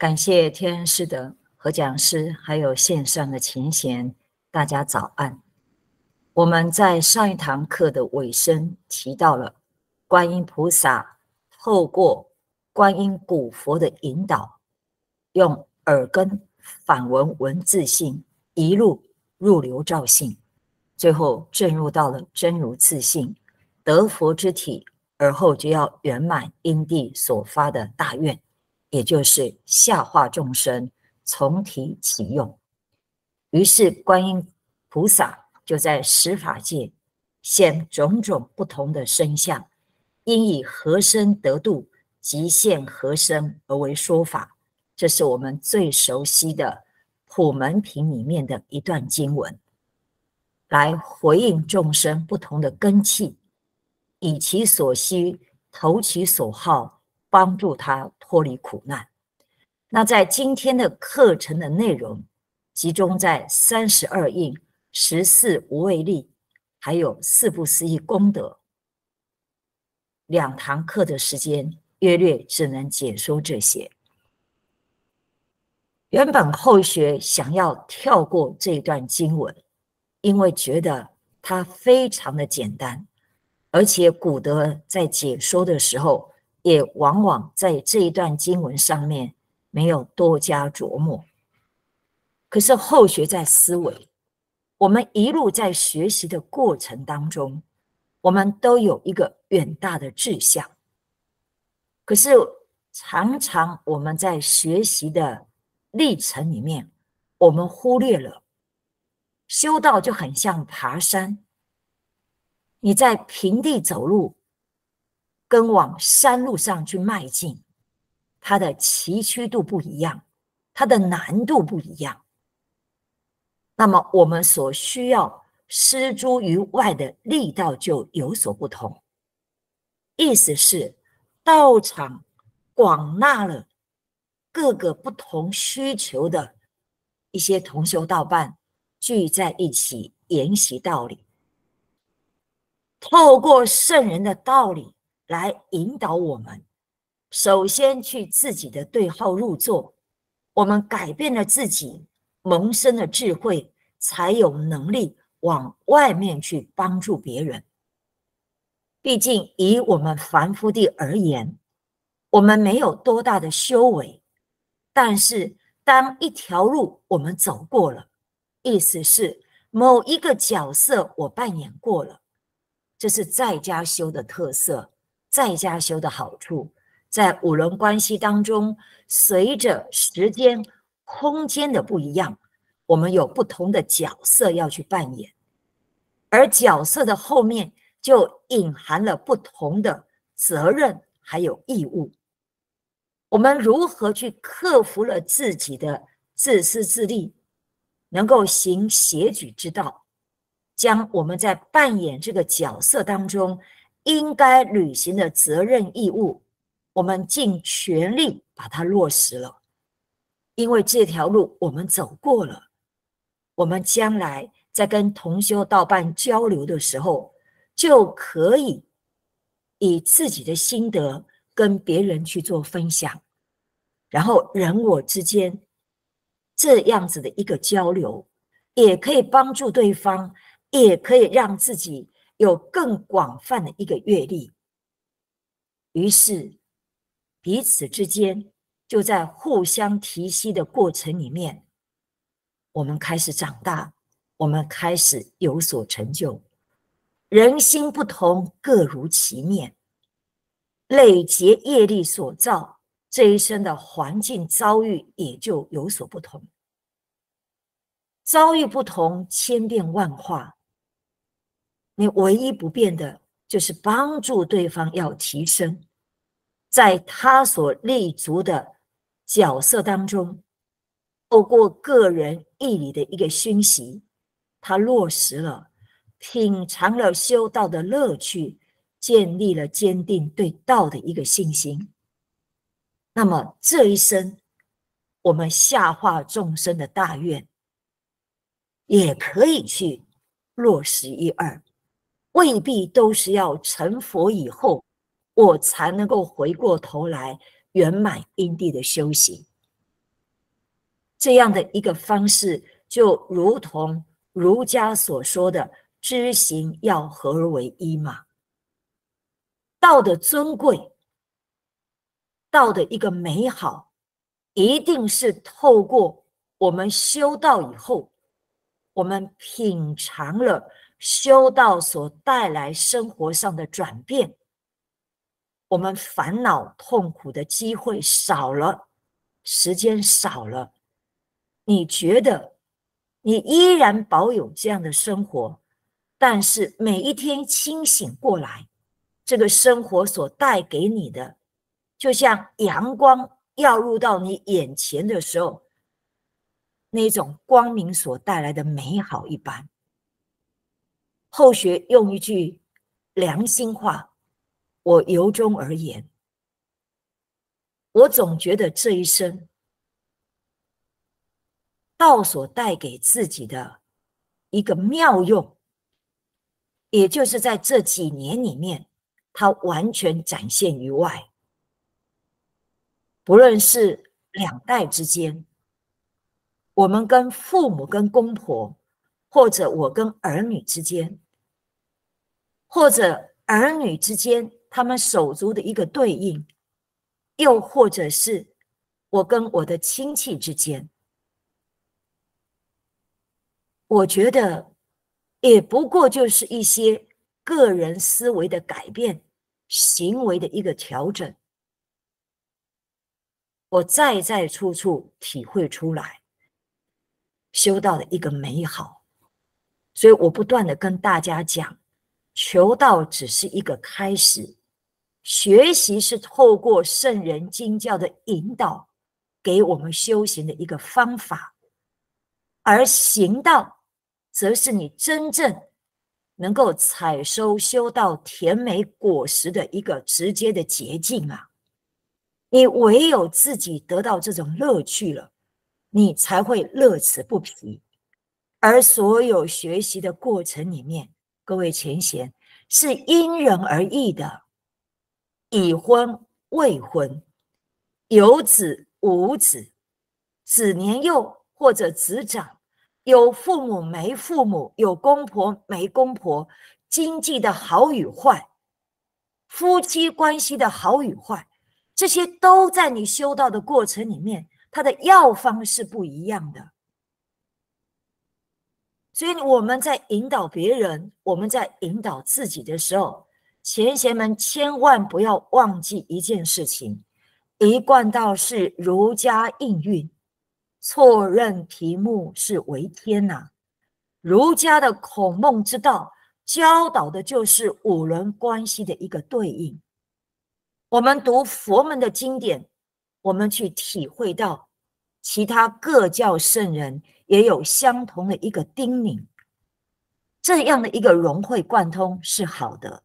感谢天师的和讲师，还有线上的琴弦。大家早安！我们在上一堂课的尾声提到了观音菩萨透过观音古佛的引导，用耳根反闻文字性，一路入流照性，最后证入到了真如自性，得佛之体，而后就要圆满因地所发的大愿。也就是下化众生，从体起用。于是观音菩萨就在十法界现种种不同的身相，因以何身得度，即现何身而为说法。这是我们最熟悉的《普门品》里面的一段经文，来回应众生不同的根器，以其所需，投其所好。帮助他脱离苦难。那在今天的课程的内容集中在三十二印、十四无畏力，还有四不思议功德。两堂课的时间，约略只能解说这些。原本后学想要跳过这一段经文，因为觉得它非常的简单，而且古德在解说的时候。也往往在这一段经文上面没有多加琢磨。可是后学在思维，我们一路在学习的过程当中，我们都有一个远大的志向。可是常常我们在学习的历程里面，我们忽略了修道就很像爬山，你在平地走路。跟往山路上去迈进，它的崎岖度不一样，它的难度不一样。那么我们所需要施诸于外的力道就有所不同。意思是道场广纳了各个不同需求的一些同修道伴聚在一起研习道理，透过圣人的道理。来引导我们，首先去自己的对号入座。我们改变了自己，萌生了智慧，才有能力往外面去帮助别人。毕竟以我们凡夫地而言，我们没有多大的修为。但是当一条路我们走过了，意思是某一个角色我扮演过了，这是在家修的特色。在家修的好处，在五伦关系当中，随着时间、空间的不一样，我们有不同的角色要去扮演，而角色的后面就隐含了不同的责任还有义务。我们如何去克服了自己的自私自利，能够行协举之道，将我们在扮演这个角色当中。应该履行的责任义务，我们尽全力把它落实了。因为这条路我们走过了，我们将来在跟同修道伴交流的时候，就可以以自己的心得跟别人去做分享，然后人我之间这样子的一个交流，也可以帮助对方，也可以让自己。有更广泛的一个阅历，于是彼此之间就在互相提携的过程里面，我们开始长大，我们开始有所成就。人心不同，各如其面，累劫业力所造，这一生的环境遭遇也就有所不同。遭遇不同，千变万化。你唯一不变的就是帮助对方要提升，在他所立足的角色当中，透过个人义理的一个熏习，他落实了，品尝了修道的乐趣，建立了坚定对道的一个信心。那么这一生，我们下化众生的大愿，也可以去落实一二。未必都是要成佛以后，我才能够回过头来圆满因地的修行。这样的一个方式，就如同儒家所说的“知行要合而为一”嘛。道的尊贵，道的一个美好，一定是透过我们修道以后，我们品尝了。修道所带来生活上的转变，我们烦恼痛苦的机会少了，时间少了。你觉得你依然保有这样的生活，但是每一天清醒过来，这个生活所带给你的，就像阳光耀入到你眼前的时候，那种光明所带来的美好一般。后学用一句良心话，我由衷而言，我总觉得这一生道所带给自己的一个妙用，也就是在这几年里面，它完全展现于外，不论是两代之间，我们跟父母、跟公婆。或者我跟儿女之间，或者儿女之间他们手足的一个对应，又或者是我跟我的亲戚之间，我觉得也不过就是一些个人思维的改变、行为的一个调整。我再在处处体会出来，修道的一个美好。所以我不断的跟大家讲，求道只是一个开始，学习是透过圣人经教的引导，给我们修行的一个方法，而行道，则是你真正能够采收修道甜美果实的一个直接的捷径啊！你唯有自己得到这种乐趣了，你才会乐此不疲。而所有学习的过程里面，各位前贤是因人而异的，已婚未婚，有子无子，子年幼或者子长，有父母没父母，有公婆没公婆，经济的好与坏，夫妻关系的好与坏，这些都在你修道的过程里面，它的药方是不一样的。所以我们在引导别人，我们在引导自己的时候，前贤们千万不要忘记一件事情：一贯道是儒家应运，错认题目是为天呐。儒家的孔孟之道教导的就是五伦关系的一个对应。我们读佛门的经典，我们去体会到其他各教圣人。也有相同的一个叮咛，这样的一个融会贯通是好的。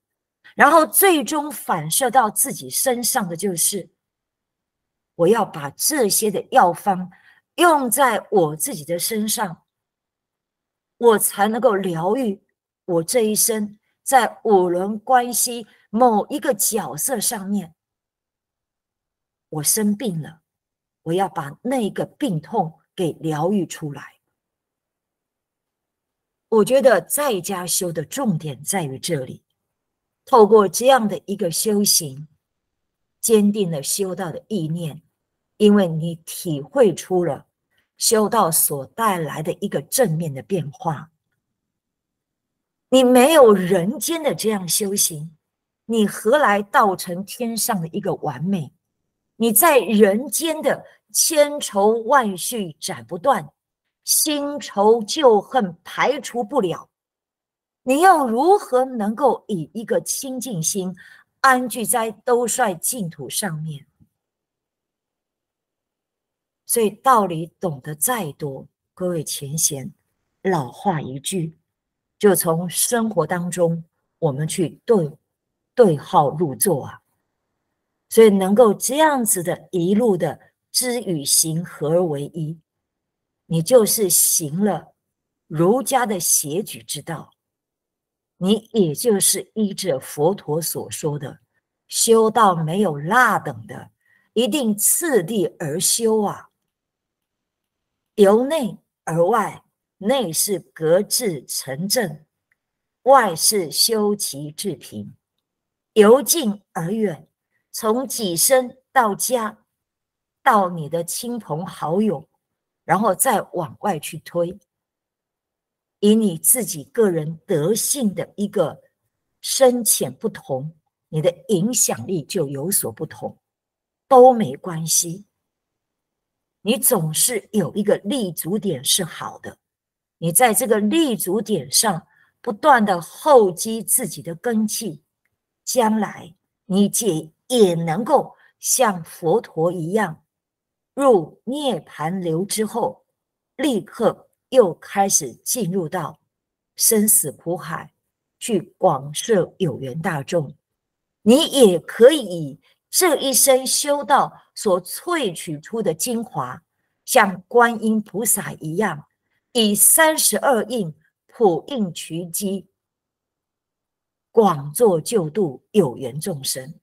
然后最终反射到自己身上的就是，我要把这些的药方用在我自己的身上，我才能够疗愈我这一生在五伦关系某一个角色上面。我生病了，我要把那个病痛给疗愈出来。我觉得在家修的重点在于这里，透过这样的一个修行，坚定了修道的意念，因为你体会出了修道所带来的一个正面的变化。你没有人间的这样修行，你何来道成天上的一个完美？你在人间的千愁万绪斩不断。新仇旧恨排除不了，你又如何能够以一个清净心安居在兜率净土上面？所以道理懂得再多，各位前贤，老话一句，就从生活当中我们去对对号入座啊。所以能够这样子的一路的知与行合而为一。你就是行了儒家的邪举之道，你也就是依着佛陀所说的修道没有那等的，一定次第而修啊。由内而外，内是格致成正，外是修齐治平。由近而远，从己身到家，到你的亲朋好友。然后再往外去推，以你自己个人德性的一个深浅不同，你的影响力就有所不同，都没关系。你总是有一个立足点是好的，你在这个立足点上不断的厚积自己的根基，将来你也也能够像佛陀一样。入涅盘流之后，立刻又开始进入到生死苦海，去广摄有缘大众。你也可以以这一生修道所萃取出的精华，像观音菩萨一样，以三十二应普应取机，广作救度有缘众生。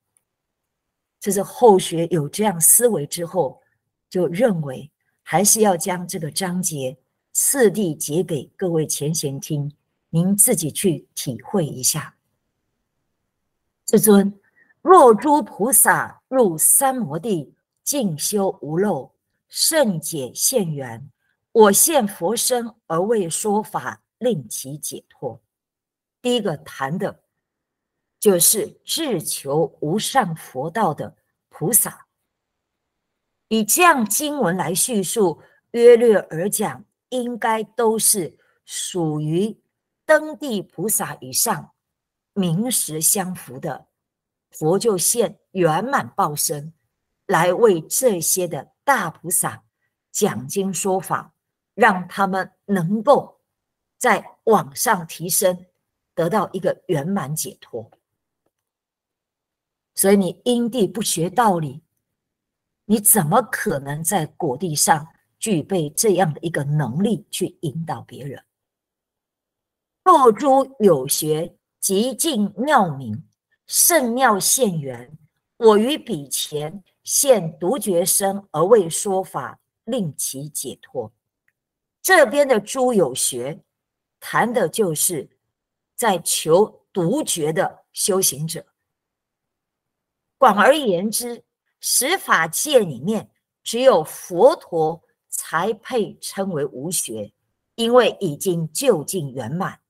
这是后学有这样思维之后。就认为还是要将这个章节次第解给各位前贤听，您自己去体会一下。至尊，若诸菩萨入三摩地，进修无漏，甚解现缘，我现佛身而为说法，令其解脱。第一个谈的就是至求无上佛道的菩萨。以这样经文来叙述，约略而讲，应该都是属于登地菩萨以上，名实相符的佛，就现圆满报身，来为这些的大菩萨讲经说法，让他们能够在网上提升，得到一个圆满解脱。所以你因地不学道理。你怎么可能在果地上具备这样的一个能力去引导别人？若诸有学，极尽妙明甚妙现缘，我于彼前现独觉身而为说法，令其解脱。这边的诸有学，谈的就是在求独觉的修行者。广而言之。十法界里面，只有佛陀才配称为无学，因为已经究竟圆满。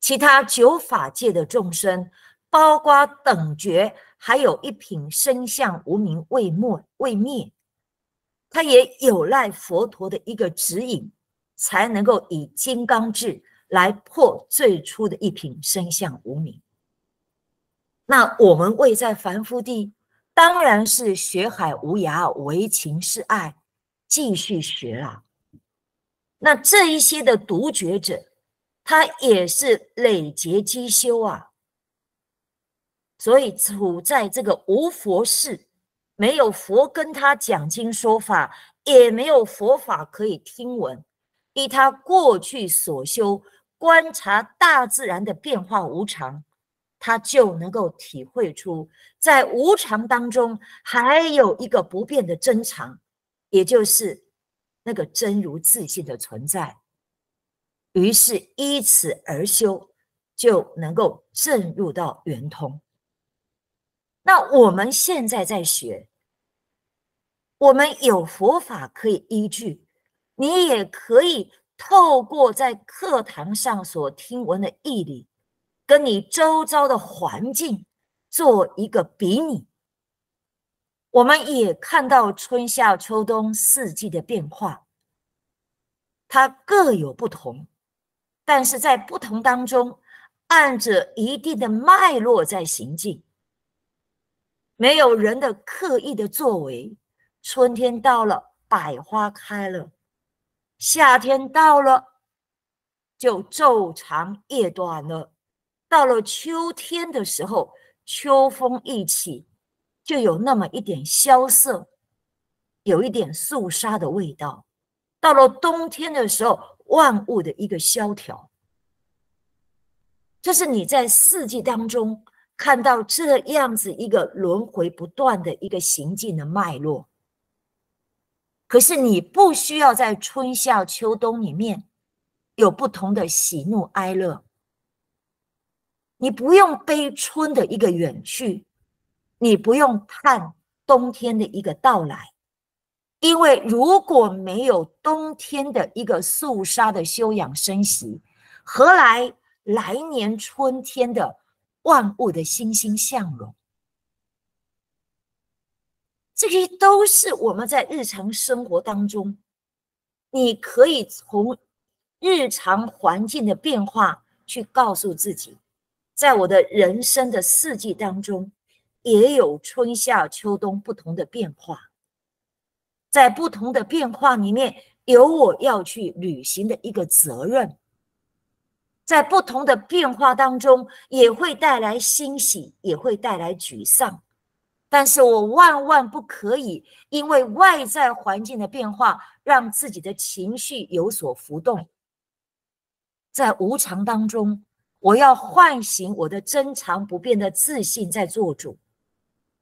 其他九法界的众生，包括等觉，还有一品生相无明未末未灭，他也有赖佛陀的一个指引，才能够以金刚智来破最初的一品生相无明。那我们未在凡夫地。当然是学海无涯，为情是爱，继续学了。那这一些的独觉者，他也是累劫积修啊，所以处在这个无佛世，没有佛跟他讲经说法，也没有佛法可以听闻，依他过去所修，观察大自然的变化无常。他就能够体会出，在无常当中，还有一个不变的真常，也就是那个真如自信的存在。于是依此而修，就能够证入到圆通。那我们现在在学，我们有佛法可以依据，你也可以透过在课堂上所听闻的义理。跟你周遭的环境做一个比拟，我们也看到春夏秋冬四季的变化，它各有不同，但是在不同当中，按着一定的脉络在行进，没有人的刻意的作为。春天到了，百花开了；夏天到了，就昼长夜短了。到了秋天的时候，秋风一起，就有那么一点萧瑟，有一点肃杀的味道。到了冬天的时候，万物的一个萧条，这是你在四季当中看到这样子一个轮回不断的一个行进的脉络。可是你不需要在春夏秋冬里面有不同的喜怒哀乐。你不用悲春的一个远去，你不用盼冬天的一个到来，因为如果没有冬天的一个肃杀的休养生息，何来来年春天的万物的欣欣向荣？这些都是我们在日常生活当中，你可以从日常环境的变化去告诉自己。在我的人生的四季当中，也有春夏秋冬不同的变化，在不同的变化里面，有我要去履行的一个责任，在不同的变化当中，也会带来欣喜，也会带来沮丧，但是我万万不可以因为外在环境的变化，让自己的情绪有所浮动，在无常当中。我要唤醒我的珍藏不变的自信在做主，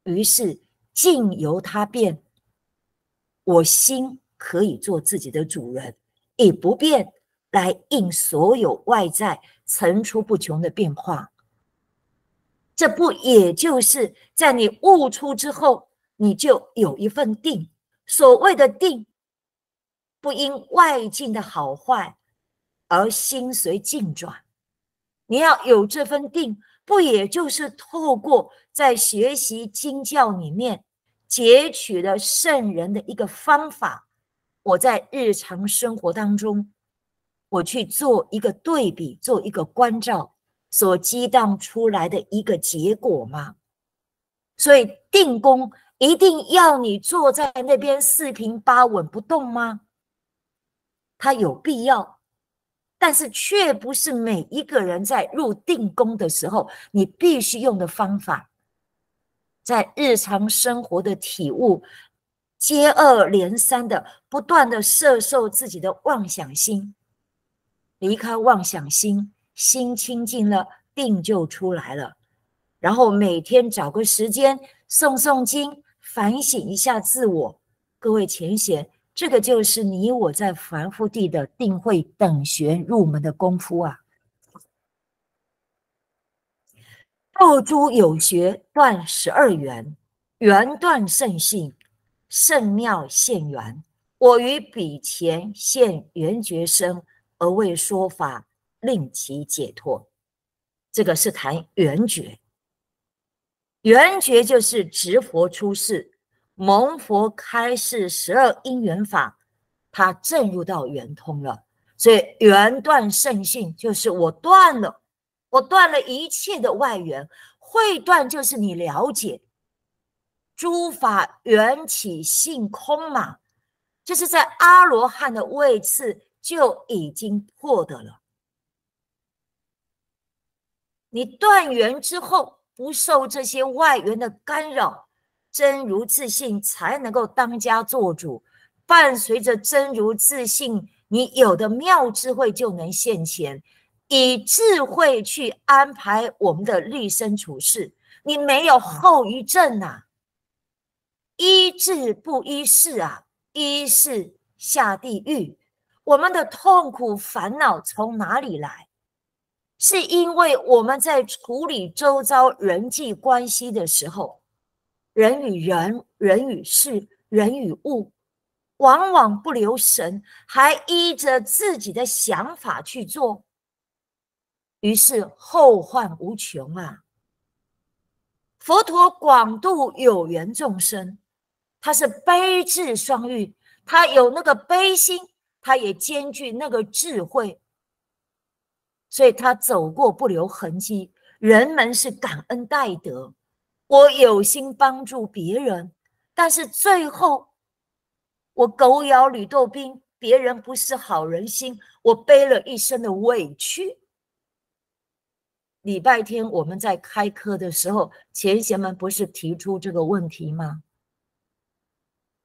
于是境由他变，我心可以做自己的主人，以不变来应所有外在层出不穷的变化。这不也就是在你悟出之后，你就有一份定。所谓的定，不因外境的好坏而心随境转。你要有这份定，不也就是透过在学习经教里面截取的圣人的一个方法，我在日常生活当中，我去做一个对比，做一个关照，所激荡出来的一个结果吗？所以定功一定要你坐在那边四平八稳不动吗？它有必要？但是，却不是每一个人在入定功的时候，你必须用的方法。在日常生活的体悟，接二连三的不断的摄受自己的妄想心，离开妄想心，心清净了，定就出来了。然后每天找个时间诵诵经，反省一下自我。各位，前写。这个就是你我在凡夫地的定慧等玄入门的功夫啊！斗珠有学断十二缘，缘断圣性，圣妙现缘。我于彼前现缘觉身，而为说法，令其解脱。这个是谈缘觉，缘觉就是直佛出世。蒙佛开示十二因缘法，他证入到圆通了，所以圆断圣性就是我断了，我断了一切的外缘。会断就是你了解诸法缘起性空嘛，就是在阿罗汉的位次就已经获得了。你断缘之后，不受这些外缘的干扰。真如自信才能够当家做主，伴随着真如自信，你有的妙智慧就能现前，以智慧去安排我们的立身处世。你没有后遗症啊，医治不医事啊，医事下地狱。我们的痛苦烦恼从哪里来？是因为我们在处理周遭人际关系的时候。人与人，人与事，人与物，往往不留神，还依着自己的想法去做，于是后患无穷啊！佛陀广度有缘众生，他是悲智双运，他有那个悲心，他也兼具那个智慧，所以他走过不留痕迹，人们是感恩戴德。我有心帮助别人，但是最后我狗咬吕洞宾，别人不是好人心，我背了一身的委屈。礼拜天我们在开课的时候，前贤们不是提出这个问题吗？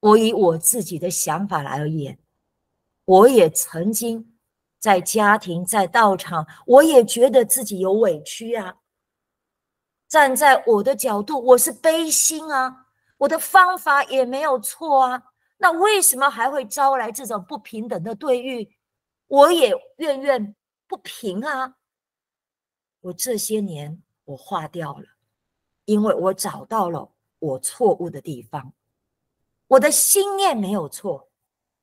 我以我自己的想法来而言，我也曾经在家庭在道场，我也觉得自己有委屈呀。站在我的角度，我是悲心啊，我的方法也没有错啊，那为什么还会招来这种不平等的对遇？我也怨怨不平啊。我这些年我化掉了，因为我找到了我错误的地方，我的心念没有错，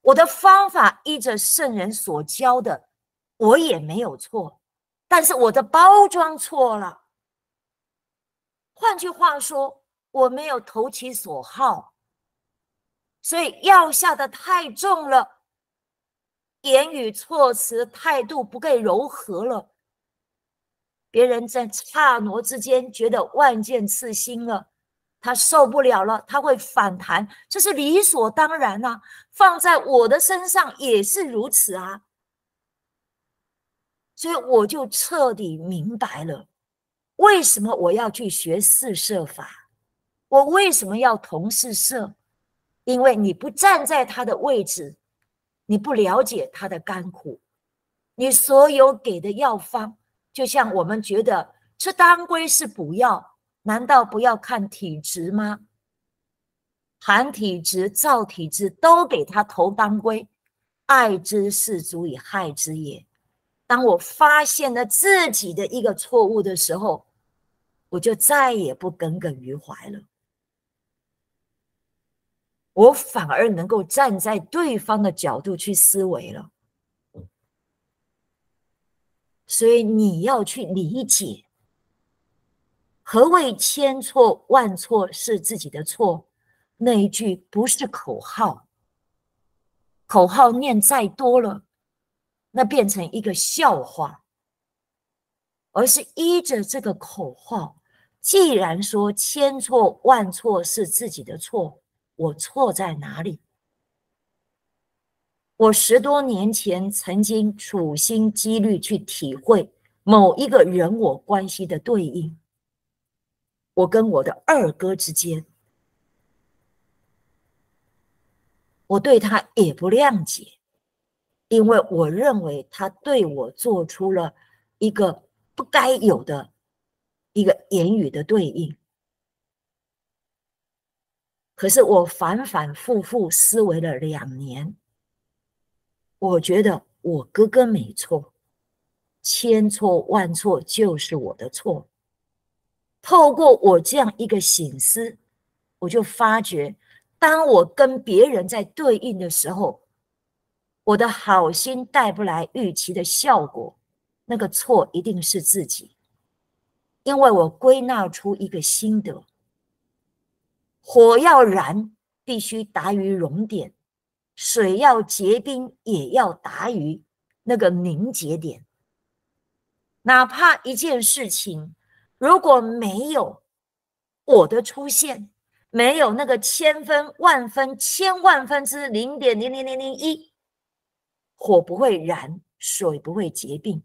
我的方法依着圣人所教的，我也没有错，但是我的包装错了。换句话说，我没有投其所好，所以药下的太重了，言语措辞、态度不够柔和了，别人在刹那之间觉得万箭刺心了，他受不了了，他会反弹，这是理所当然呐，放在我的身上也是如此啊，所以我就彻底明白了。为什么我要去学四色法？我为什么要同四色？因为你不站在他的位置，你不了解他的甘苦，你所有给的药方，就像我们觉得吃当归是补药，难道不要看体质吗？寒体质、燥体质都给他投当归，爱之是足以害之也。当我发现了自己的一个错误的时候，我就再也不耿耿于怀了。我反而能够站在对方的角度去思维了。所以你要去理解，何谓千错万错是自己的错？那一句不是口号，口号念再多了。那变成一个笑话，而是依着这个口号。既然说千错万错是自己的错，我错在哪里？我十多年前曾经处心积虑去体会某一个人我关系的对应，我跟我的二哥之间，我对他也不谅解。因为我认为他对我做出了一个不该有的一个言语的对应，可是我反反复复思维了两年，我觉得我哥哥没错，千错万错就是我的错。透过我这样一个醒思，我就发觉，当我跟别人在对应的时候。我的好心带不来预期的效果，那个错一定是自己，因为我归纳出一个心得：火要燃，必须达于熔点；水要结冰，也要达于那个凝结点。哪怕一件事情如果没有我的出现，没有那个千分、万分、千万分之零点零零零零一。火不会燃，水不会结冰。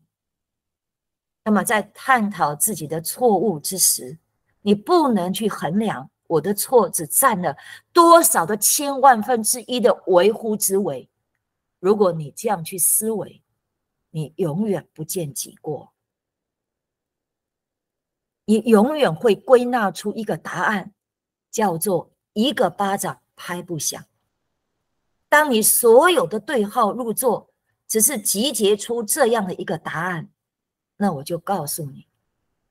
那么，在探讨自己的错误之时，你不能去衡量我的错只占了多少的千万分之一的微乎之微。如果你这样去思维，你永远不见己过，你永远会归纳出一个答案，叫做一个巴掌拍不响。当你所有的对号入座。只是集结出这样的一个答案，那我就告诉你，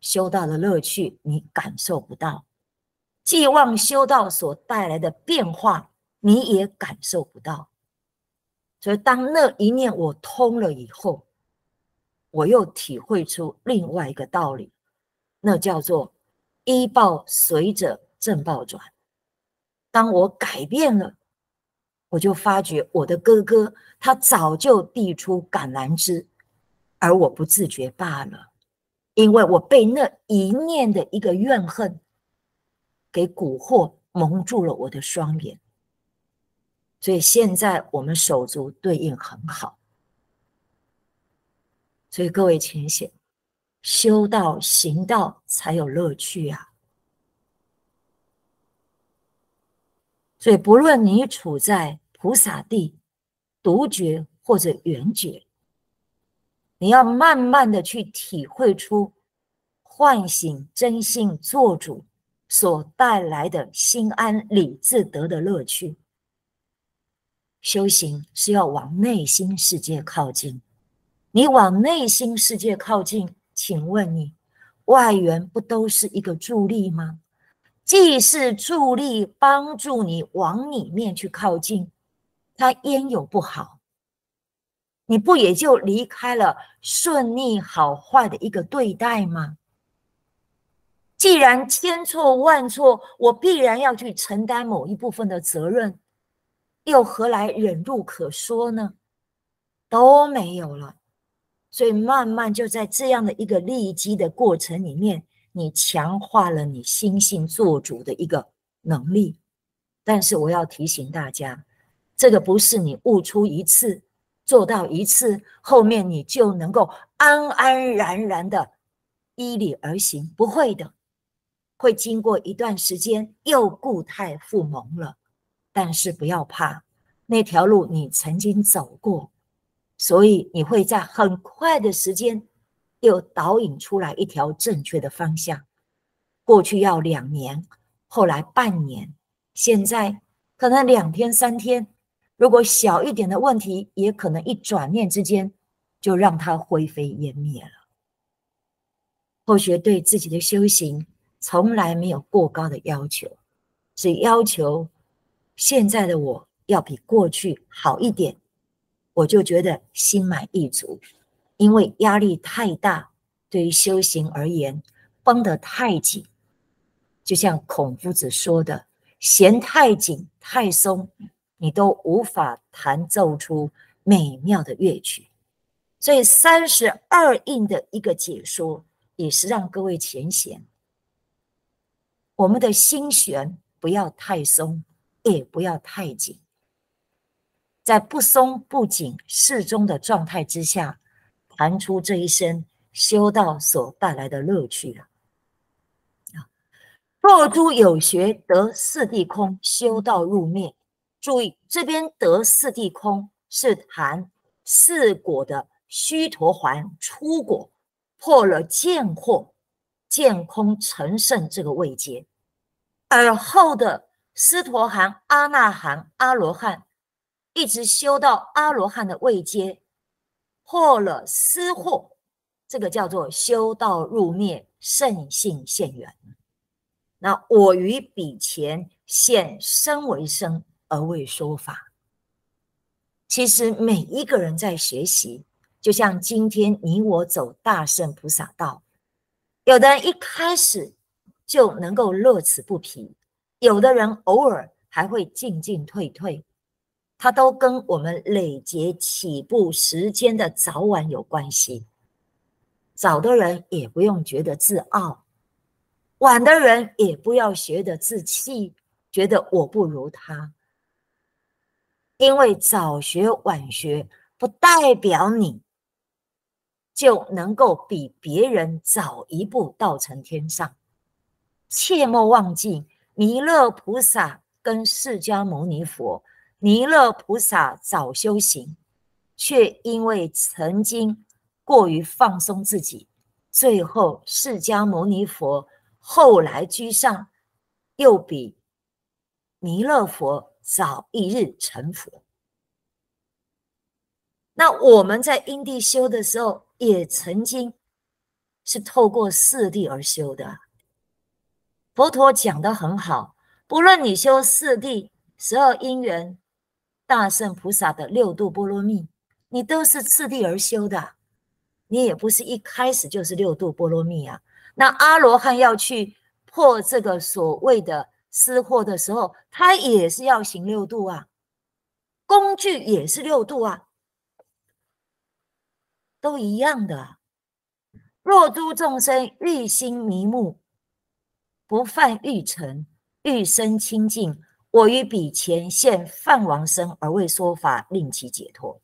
修道的乐趣你感受不到，既望修道所带来的变化你也感受不到。所以当那一念我通了以后，我又体会出另外一个道理，那叫做一报随着正报转。当我改变了。我就发觉我的哥哥他早就递出橄榄枝，而我不自觉罢了，因为我被那一念的一个怨恨给蛊惑蒙住了我的双眼。所以现在我们手足对应很好，所以各位请写：修道行道才有乐趣呀。所以，不论你处在菩萨地、独觉或者圆觉，你要慢慢的去体会出唤醒真心做主所带来的心安理自得的乐趣。修行是要往内心世界靠近，你往内心世界靠近，请问你外缘不都是一个助力吗？既是助力帮助你往里面去靠近，它焉有不好？你不也就离开了顺逆好坏的一个对待吗？既然千错万错，我必然要去承担某一部分的责任，又何来忍辱可说呢？都没有了，所以慢慢就在这样的一个利机的过程里面。你强化了你心性做主的一个能力，但是我要提醒大家，这个不是你悟出一次，做到一次，后面你就能够安安然然的依理而行，不会的，会经过一段时间又固态复萌了。但是不要怕，那条路你曾经走过，所以你会在很快的时间。又导引出来一条正确的方向。过去要两年，后来半年，现在可能两天三天。如果小一点的问题，也可能一转念之间就让它灰飞烟灭了。后学对自己的修行从来没有过高的要求，只要求现在的我要比过去好一点，我就觉得心满意足。因为压力太大，对于修行而言，绷得太紧，就像孔夫子说的：“弦太紧、太松，你都无法弹奏出美妙的乐曲。”所以，三十二印的一个解说，也是让各位浅显，我们的心弦不要太松，也不要太紧，在不松不紧、适中的状态之下。谈出这一生修道所带来的乐趣了。啊，若诸有学得四地空修道入灭。注意，这边得四地空是含四果的须陀环出果，破了见惑，见空成圣这个位阶，而后的斯陀含、阿那含、阿罗汉，一直修到阿罗汉的位阶。破了私惑，这个叫做修道入灭，圣性现缘。那我于彼前现身为身而为说法。其实每一个人在学习，就像今天你我走大圣菩萨道，有的人一开始就能够乐此不疲，有的人偶尔还会进进退退。它都跟我们累劫起步时间的早晚有关系，早的人也不用觉得自傲，晚的人也不要学得自弃，觉得我不如他，因为早学晚学不代表你就能够比别人早一步到成天上，切莫忘记弥勒菩萨跟释迦牟尼佛。弥勒菩萨早修行，却因为曾经过于放松自己，最后释迦牟尼佛后来居上，又比弥勒佛早一日成佛。那我们在因地修的时候，也曾经是透过四地而修的。佛陀讲的很好，不论你修四地、十二因缘。大圣菩萨的六度波罗蜜，你都是次第而修的，你也不是一开始就是六度波罗蜜啊。那阿罗汉要去破这个所谓的私货的时候，他也是要行六度啊，工具也是六度啊，都一样的。若诸众生欲心迷目，不犯欲尘，欲生清净。我于彼前现泛王身而为说法，令其解脱。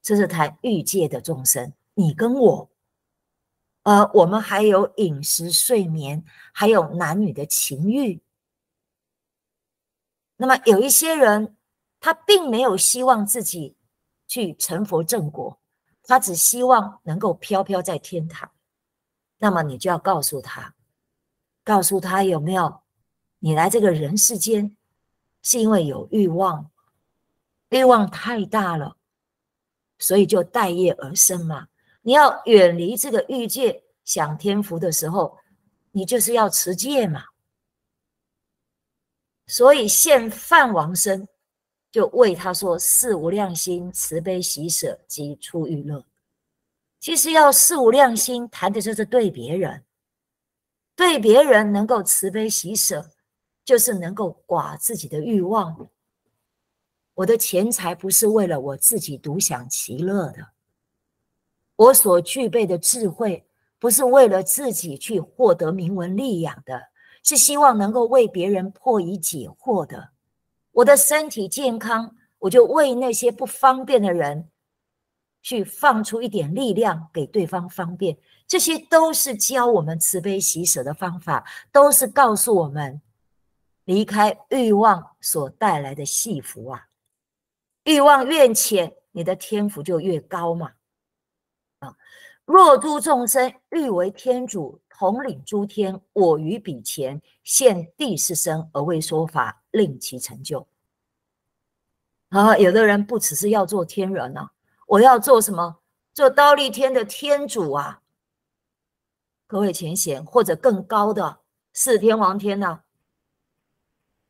这是谈欲界的众生，你跟我，呃，我们还有饮食、睡眠，还有男女的情欲。那么有一些人，他并没有希望自己去成佛正果，他只希望能够飘飘在天堂。那么你就要告诉他，告诉他有没有你来这个人世间。是因为有欲望，欲望太大了，所以就待业而生嘛。你要远离这个欲界享天福的时候，你就是要持戒嘛。所以现犯王身，就为他说四无量心：慈悲喜舍及出欲乐。其实要四无量心，谈的就是对别人，对别人能够慈悲喜舍。就是能够寡自己的欲望。我的钱财不是为了我自己独享其乐的，我所具备的智慧不是为了自己去获得名闻利养的，是希望能够为别人破疑解惑的。我的身体健康，我就为那些不方便的人去放出一点力量给对方方便。这些都是教我们慈悲喜舍的方法，都是告诉我们。离开欲望所带来的幸福啊！欲望越浅，你的天赋就越高嘛。啊！若诸众生欲为天主统领诸天，我于彼前现地士身而为说法，令其成就。啊！有的人不只是要做天人呐，我要做什么？做刀立天的天主啊！各位浅显，或者更高的四天王天啊。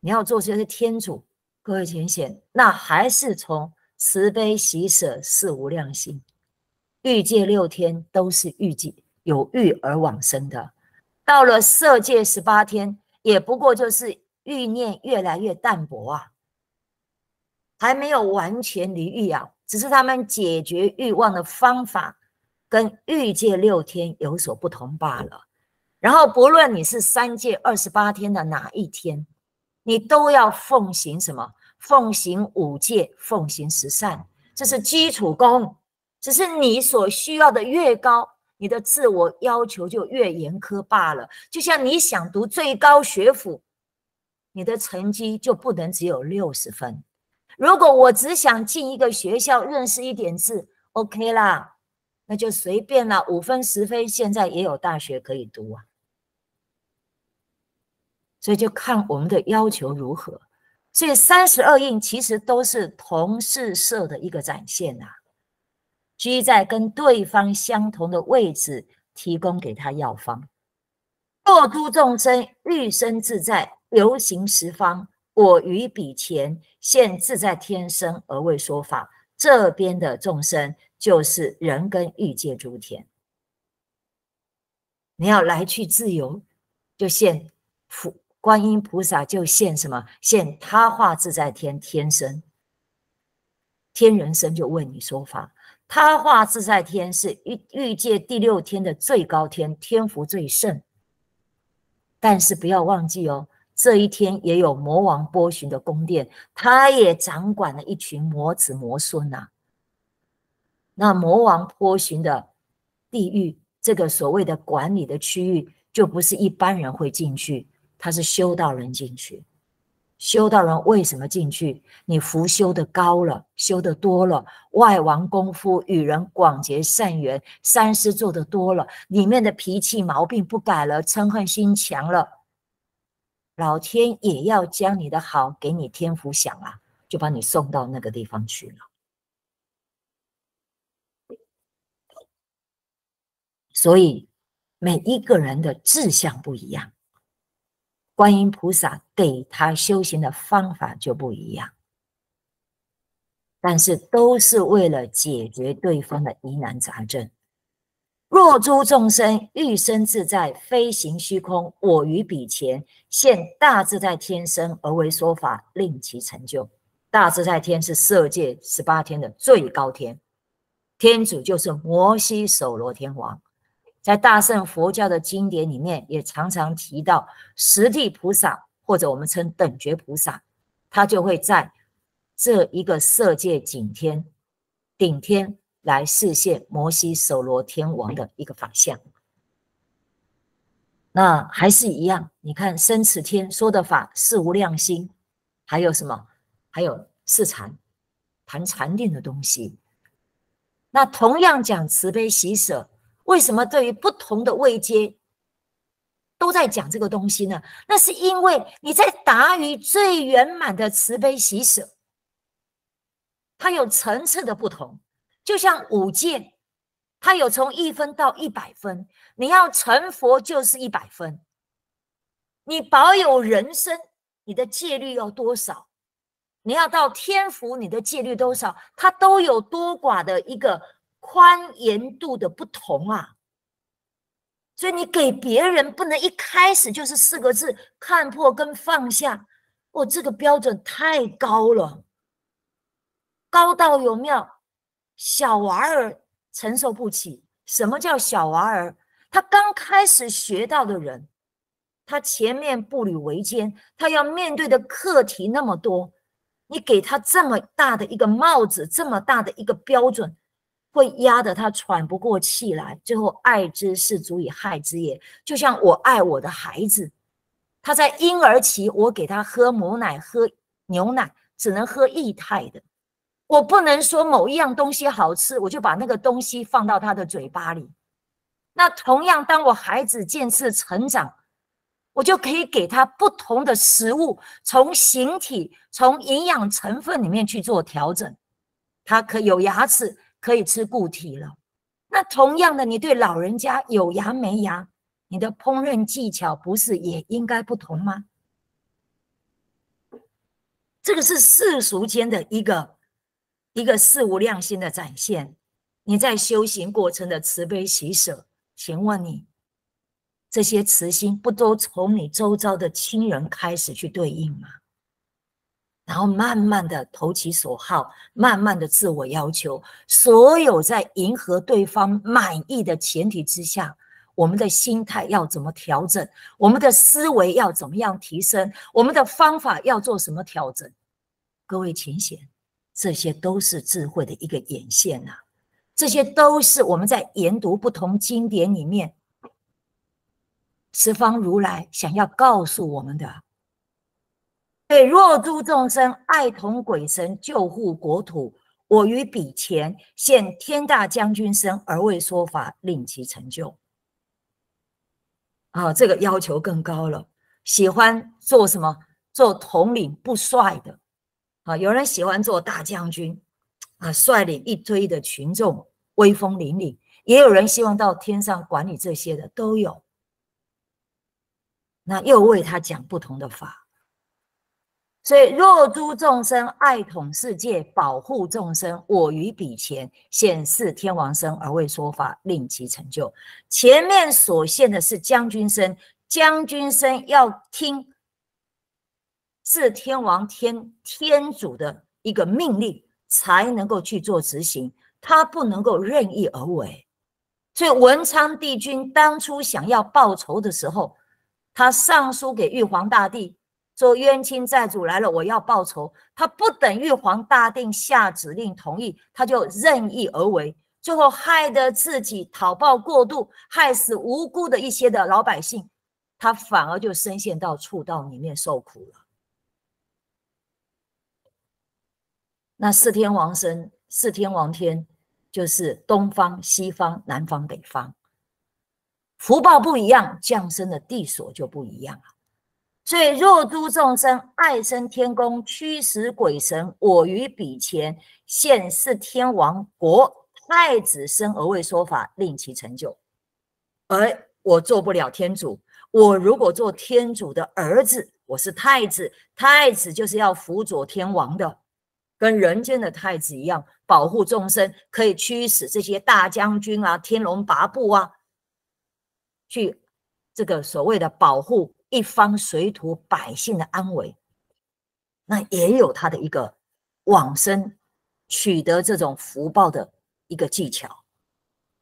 你要做这些天主，各位贤贤，那还是从慈悲喜舍四无量心，欲界六天都是欲界有欲而往生的，到了色界十八天，也不过就是欲念越来越淡薄啊，还没有完全离欲啊，只是他们解决欲望的方法跟欲界六天有所不同罢了。然后，不论你是三界二十八天的哪一天。你都要奉行什么？奉行五戒，奉行十善，这是基础功。只是你所需要的越高，你的自我要求就越严苛罢了。就像你想读最高学府，你的成绩就不能只有六十分。如果我只想进一个学校，认识一点字，OK 啦，那就随便啦，五分十分，现在也有大学可以读啊。所以就看我们的要求如何，所以三十二应其实都是同事色的一个展现呐，居在跟对方相同的位置，提供给他药方，若诸众生欲生自在，流行十方，我于彼前现自在天身而为说法。这边的众生就是人跟欲界诸天，你要来去自由，就现普。观音菩萨就现什么？现他化自在天天身，天人身就为你说法。他化自在天是欲欲界第六天的最高天，天福最盛。但是不要忘记哦，这一天也有魔王波旬的宫殿，他也掌管了一群魔子魔孙呐。那魔王波旬的地狱，这个所谓的管理的区域，就不是一般人会进去。他是修道人进去，修道人为什么进去？你福修的高了，修的多了，外王功夫与人广结善缘，三思做得多了，里面的脾气毛病不改了，嗔恨心强了，老天也要将你的好给你添福享啊，就把你送到那个地方去了。所以每一个人的志向不一样。观音菩萨给他修行的方法就不一样，但是都是为了解决对方的疑难杂症。若诸众生欲生自在飞行虚空，我于彼前现大自在天身而为说法，令其成就。大自在天是色界十八天的最高天，天主就是摩西首罗天王。在大圣佛教的经典里面，也常常提到十地菩萨，或者我们称等觉菩萨，他就会在这一个色界顶天顶天来示现摩西首罗天王的一个法相。那还是一样，你看生此天说的法，是无量心，还有什么？还有四禅，谈禅定的东西。那同样讲慈悲喜舍。为什么对于不同的位阶都在讲这个东西呢？那是因为你在达于最圆满的慈悲喜舍，它有层次的不同。就像五戒，它有从一分到一百分。你要成佛就是一百分，你保有人生，你的戒律要多少？你要到天福，你的戒律多少？它都有多寡的一个。宽严度的不同啊，所以你给别人不能一开始就是四个字“看破”跟“放下”。哦，这个标准太高了，高到有没有小娃儿承受不起？什么叫小娃儿？他刚开始学到的人，他前面步履维艰，他要面对的课题那么多，你给他这么大的一个帽子，这么大的一个标准。会压得他喘不过气来，最后爱之是足以害之也。就像我爱我的孩子，他在婴儿期，我给他喝母奶，喝牛奶，只能喝液态的。我不能说某一样东西好吃，我就把那个东西放到他的嘴巴里。那同样，当我孩子渐次成长，我就可以给他不同的食物，从形体、从营养成分里面去做调整。他可有牙齿？可以吃固体了，那同样的，你对老人家有牙没牙，你的烹饪技巧不是也应该不同吗？这个是世俗间的一个一个事无量心的展现。你在修行过程的慈悲喜舍，请问你这些慈心不都从你周遭的亲人开始去对应吗？然后慢慢的投其所好，慢慢的自我要求，所有在迎合对方满意的前提之下，我们的心态要怎么调整？我们的思维要怎么样提升？我们的方法要做什么调整？各位请写，这些都是智慧的一个眼线呐，这些都是我们在研读不同经典里面，十方如来想要告诉我们的。对，若诸众生爱同鬼神，救护国土，我于彼前现天大将军身而为说法，令其成就。啊，这个要求更高了。喜欢做什么？做统领不帅的，啊，有人喜欢做大将军，啊，率领一堆的群众，威风凛凛；也有人希望到天上管理这些的，都有。那又为他讲不同的法。所以，若诸众生爱统世界，保护众生，我于彼前显示天王身而为说法，令其成就。前面所现的是将军身，将军身要听是天王天天主的一个命令才能够去做执行，他不能够任意而为。所以，文昌帝君当初想要报仇的时候，他上书给玉皇大帝。说冤亲债主来了，我要报仇。他不等玉皇大帝下指令同意，他就任意而为，最后害得自己讨报过度，害死无辜的一些的老百姓，他反而就深陷到畜道里面受苦了。那四天王身，四天王天就是东方、西方、南方、北方，福报不一样，降生的地所就不一样了。所以，若诸众生爱生天宫，驱使鬼神，我于彼前现是天王国太子身而为说法，令其成就。而我做不了天主，我如果做天主的儿子，我是太子，太子就是要辅佐天王的，跟人间的太子一样，保护众生，可以驱使这些大将军啊、天龙八部啊，去这个所谓的保护。一方水土百姓的安危，那也有他的一个往生取得这种福报的一个技巧。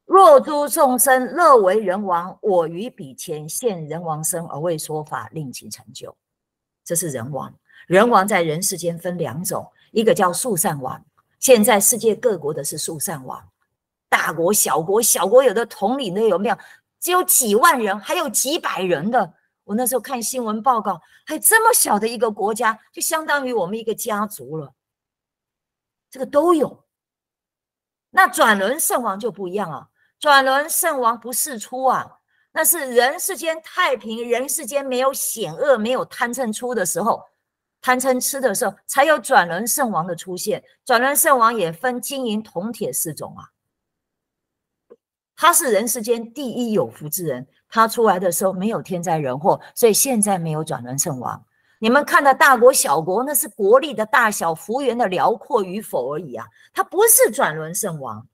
若诸众生乐为人王，我于彼前现人王身而为说法，令其成就。这是人王，人王在人世间分两种，一个叫速善王。现在世界各国的是速善王，大国、小国，小国有的统领的有没有？只有几万人，还有几百人的。我那时候看新闻报告，还这么小的一个国家，就相当于我们一个家族了。这个都有。那转轮圣王就不一样啊，转轮圣王不世出啊，那是人世间太平，人世间没有险恶，没有贪嗔出的时候，贪嗔痴的时候，才有转轮圣王的出现。转轮圣王也分金银铜铁四种啊，他是人世间第一有福之人。他出来的时候没有天灾人祸，所以现在没有转轮圣王。你们看的大国小国，那是国力的大小、幅员的辽阔与否而已啊。他不是转轮圣王。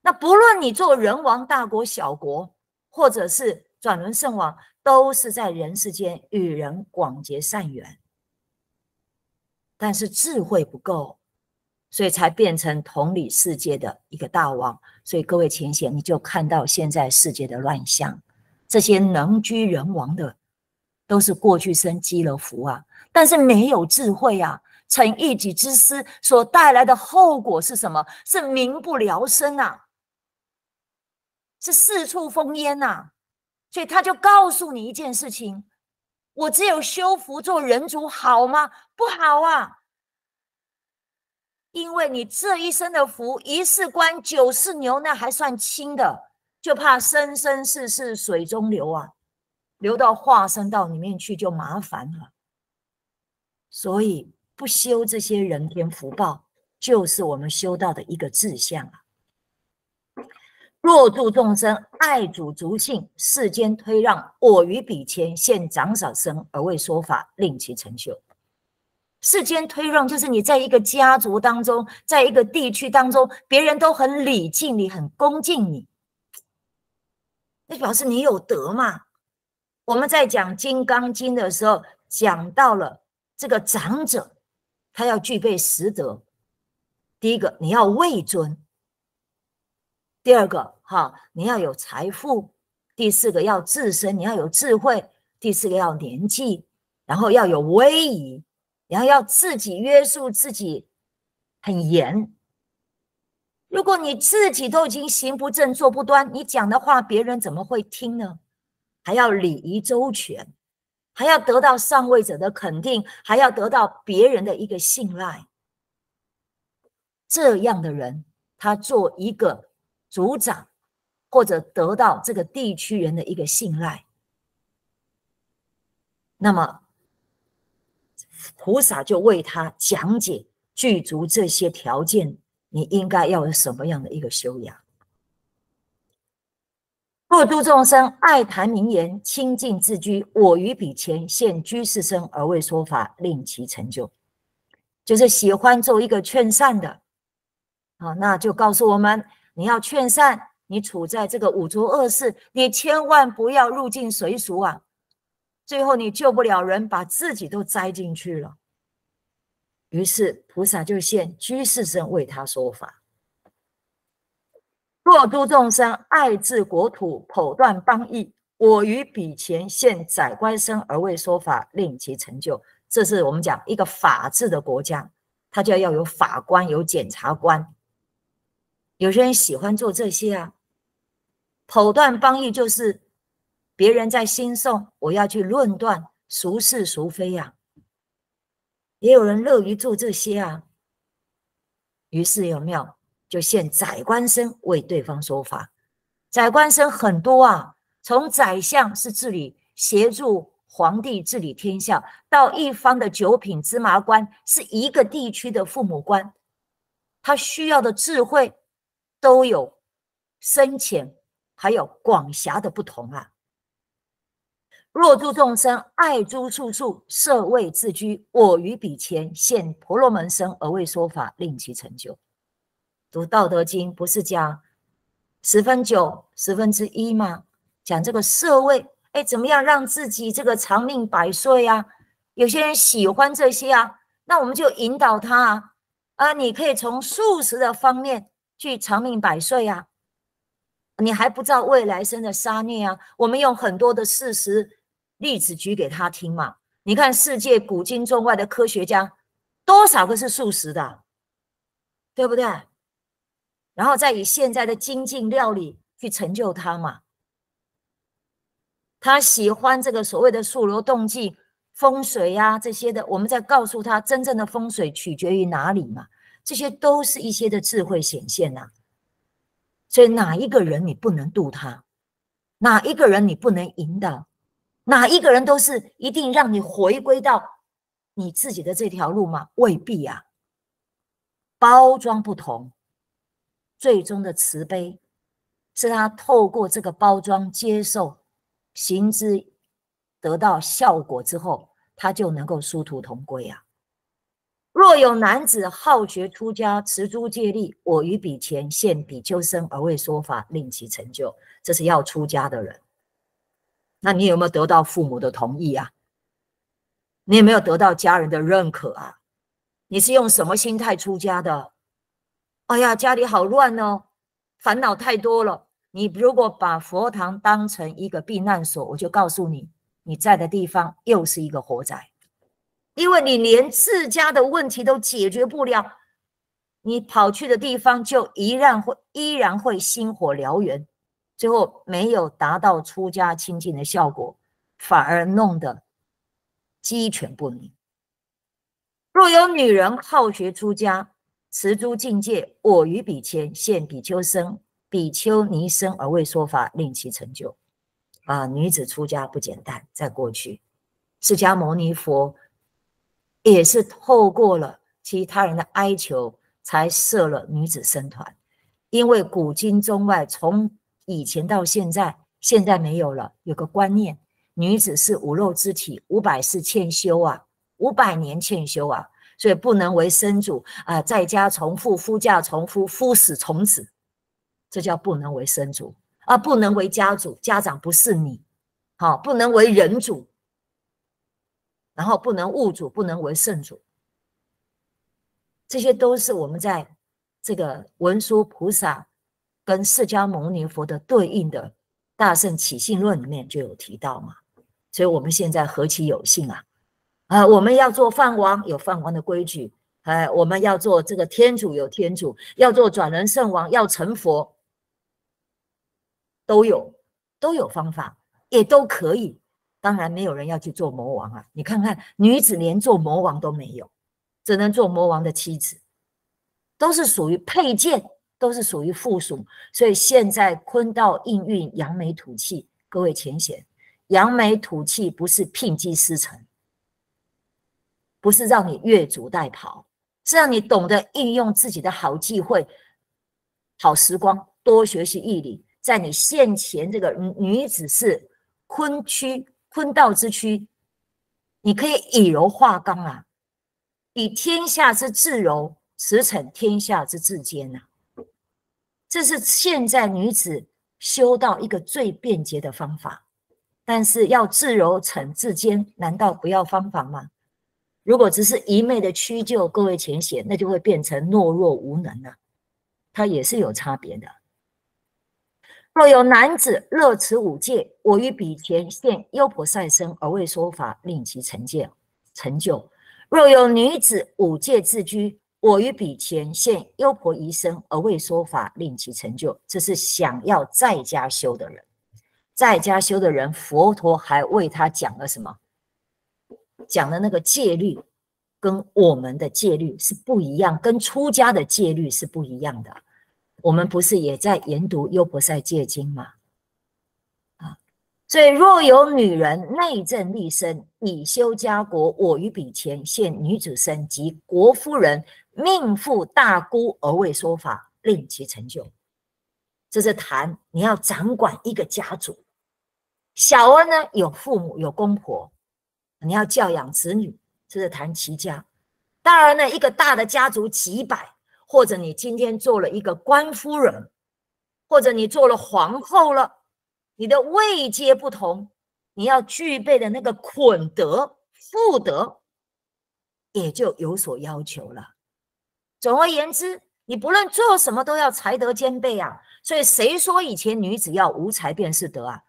那不论你做人王、大国、小国，或者是转轮圣王，都是在人世间与人广结善缘，但是智慧不够。所以才变成同理世界的一个大王。所以各位浅显，你就看到现在世界的乱象，这些能居人王的，都是过去生积了福啊，但是没有智慧啊，成一己之私所带来的后果是什么？是民不聊生啊，是四处烽烟呐。所以他就告诉你一件事情：我只有修福做人族好吗？不好啊。因为你这一生的福，一世官九世牛，那还算轻的，就怕生生世世水中流啊，流到化身道里面去就麻烦了。所以不修这些人间福报，就是我们修道的一个志向啊。若度众生，爱主足性，世间推让，我于彼前现长少生，而为说法，令其成就。世间推让，就是你在一个家族当中，在一个地区当中，别人都很礼敬你，很恭敬你，那表示你有德嘛。我们在讲《金刚经》的时候，讲到了这个长者，他要具备十德：第一个，你要位尊；第二个，哈，你要有财富；第四个，要自身你要有智慧；第四个，要年纪，然后要有威仪。然后要自己约束自己，很严。如果你自己都已经行不正、坐不端，你讲的话别人怎么会听呢？还要礼仪周全，还要得到上位者的肯定，还要得到别人的一个信赖。这样的人，他做一个组长，或者得到这个地区人的一个信赖，那么。菩萨就为他讲解具足这些条件，你应该要有什么样的一个修养？若度众生爱谈名言，清净自居，我于彼前现居士身而为说法，令其成就。就是喜欢做一个劝善的，啊，那就告诉我们，你要劝善，你处在这个五浊恶世，你千万不要入境随俗啊。最后你救不了人，把自己都栽进去了。于是菩萨就现居士身为他说法：若诸众生爱治国土，剖断邦义，我于彼前现宰官身而为说法，令其成就。这是我们讲一个法治的国家，他就要有法官、有检察官。有些人喜欢做这些啊。口断邦义就是。别人在兴讼，我要去论断孰是孰非呀？也有人乐于做这些啊。于是有没有就现宰官身为对方说法？宰官身很多啊，从宰相是治理、协助皇帝治理天下，到一方的九品芝麻官，是一个地区的父母官，他需要的智慧都有深浅，还有广狭的不同啊。若诸众生，爱诸处处，设位自居，我于彼前现婆罗门身而为说法，令其成就。读《道德经》不是讲十分九、十分之一吗？讲这个设位，哎，怎么样让自己这个长命百岁呀？有些人喜欢这些啊，那我们就引导他啊，啊，你可以从素食的方面去长命百岁呀。你还不知道未来生的杀孽啊？我们用很多的事实。例子举给他听嘛？你看世界古今中外的科学家，多少个是素食的，对不对？然后再以现在的精进料理去成就他嘛。他喜欢这个所谓的素流、动静、风水呀这些的，我们在告诉他真正的风水取决于哪里嘛？这些都是一些的智慧显现呐。所以哪一个人你不能度他？哪一个人你不能引导？哪一个人都是一定让你回归到你自己的这条路吗？未必呀。包装不同，最终的慈悲是他透过这个包装接受行之，得到效果之后，他就能够殊途同归呀。若有男子好学出家，持诸戒力，我于彼前现比丘身而为说法，令其成就。这是要出家的人。那你有没有得到父母的同意啊？你有没有得到家人的认可啊？你是用什么心态出家的？哎呀，家里好乱哦，烦恼太多了。你如果把佛堂当成一个避难所，我就告诉你，你在的地方又是一个火灾，因为你连自家的问题都解决不了，你跑去的地方就依然会依然会星火燎原。最后没有达到出家清净的效果，反而弄得鸡犬不宁。若有女人好学出家，持诸境戒，我于彼前现比丘身、比丘尼身而为说法，令其成就。啊，女子出家不简单。在过去，释迦牟尼佛也是透过了其他人的哀求，才设了女子僧团，因为古今中外从。以前到现在，现在没有了。有个观念，女子是无肉之体，五百世欠修啊，五百年欠修啊，所以不能为生主啊，在家从父，夫家从夫，夫死从子，这叫不能为生主啊，不能为家主，家长不是你，好，不能为人主，然后不能物主，不能为圣主，这些都是我们在这个文殊菩萨。跟释迦牟尼佛的对应的大圣起信论里面就有提到嘛，所以我们现在何其有幸啊！啊，我们要做饭王，有饭王的规矩；哎，我们要做这个天主，有天主要做转轮圣王，要成佛，都有都有方法，也都可以。当然，没有人要去做魔王啊！你看看，女子连做魔王都没有，只能做魔王的妻子，都是属于配件。都是属于附属，所以现在坤道应运扬眉吐气。各位浅显，扬眉吐气不是平级失臣，不是让你越俎代庖，是让你懂得运用自己的好机会、好时光，多学习毅力。在你现前这个女子是坤区坤道之区，你可以以柔化刚啊，以天下之至柔，驰骋天下之至坚呐。这是现在女子修道一个最便捷的方法，但是要自柔成自坚，难道不要方法吗？如果只是一昧的屈就，各位浅显，那就会变成懦弱无能了。它也是有差别的。若有男子乐持五戒，我于彼前现优婆塞身而为说法，令其成见成就；若有女子五戒自居。我于彼前现优婆夷身而为说法，令其成就。这是想要在家修的人，在家修的人，佛陀还为他讲了什么？讲的那个戒律，跟我们的戒律是不一样，跟出家的戒律是不一样的。我们不是也在研读《优婆塞戒经》吗？啊，所以若有女人内正立身以修家国，我于彼前现女主身及国夫人。命妇大姑而为说法，令其成就，这是谈你要掌管一个家族。小儿呢，有父母，有公婆，你要教养子女，这是谈其家。大儿呢，一个大的家族几百，或者你今天做了一个官夫人，或者你做了皇后了，你的位阶不同，你要具备的那个捆德富德，也就有所要求了。总而言之，你不论做什么都要才德兼备啊！所以谁说以前女子要无才便是德啊？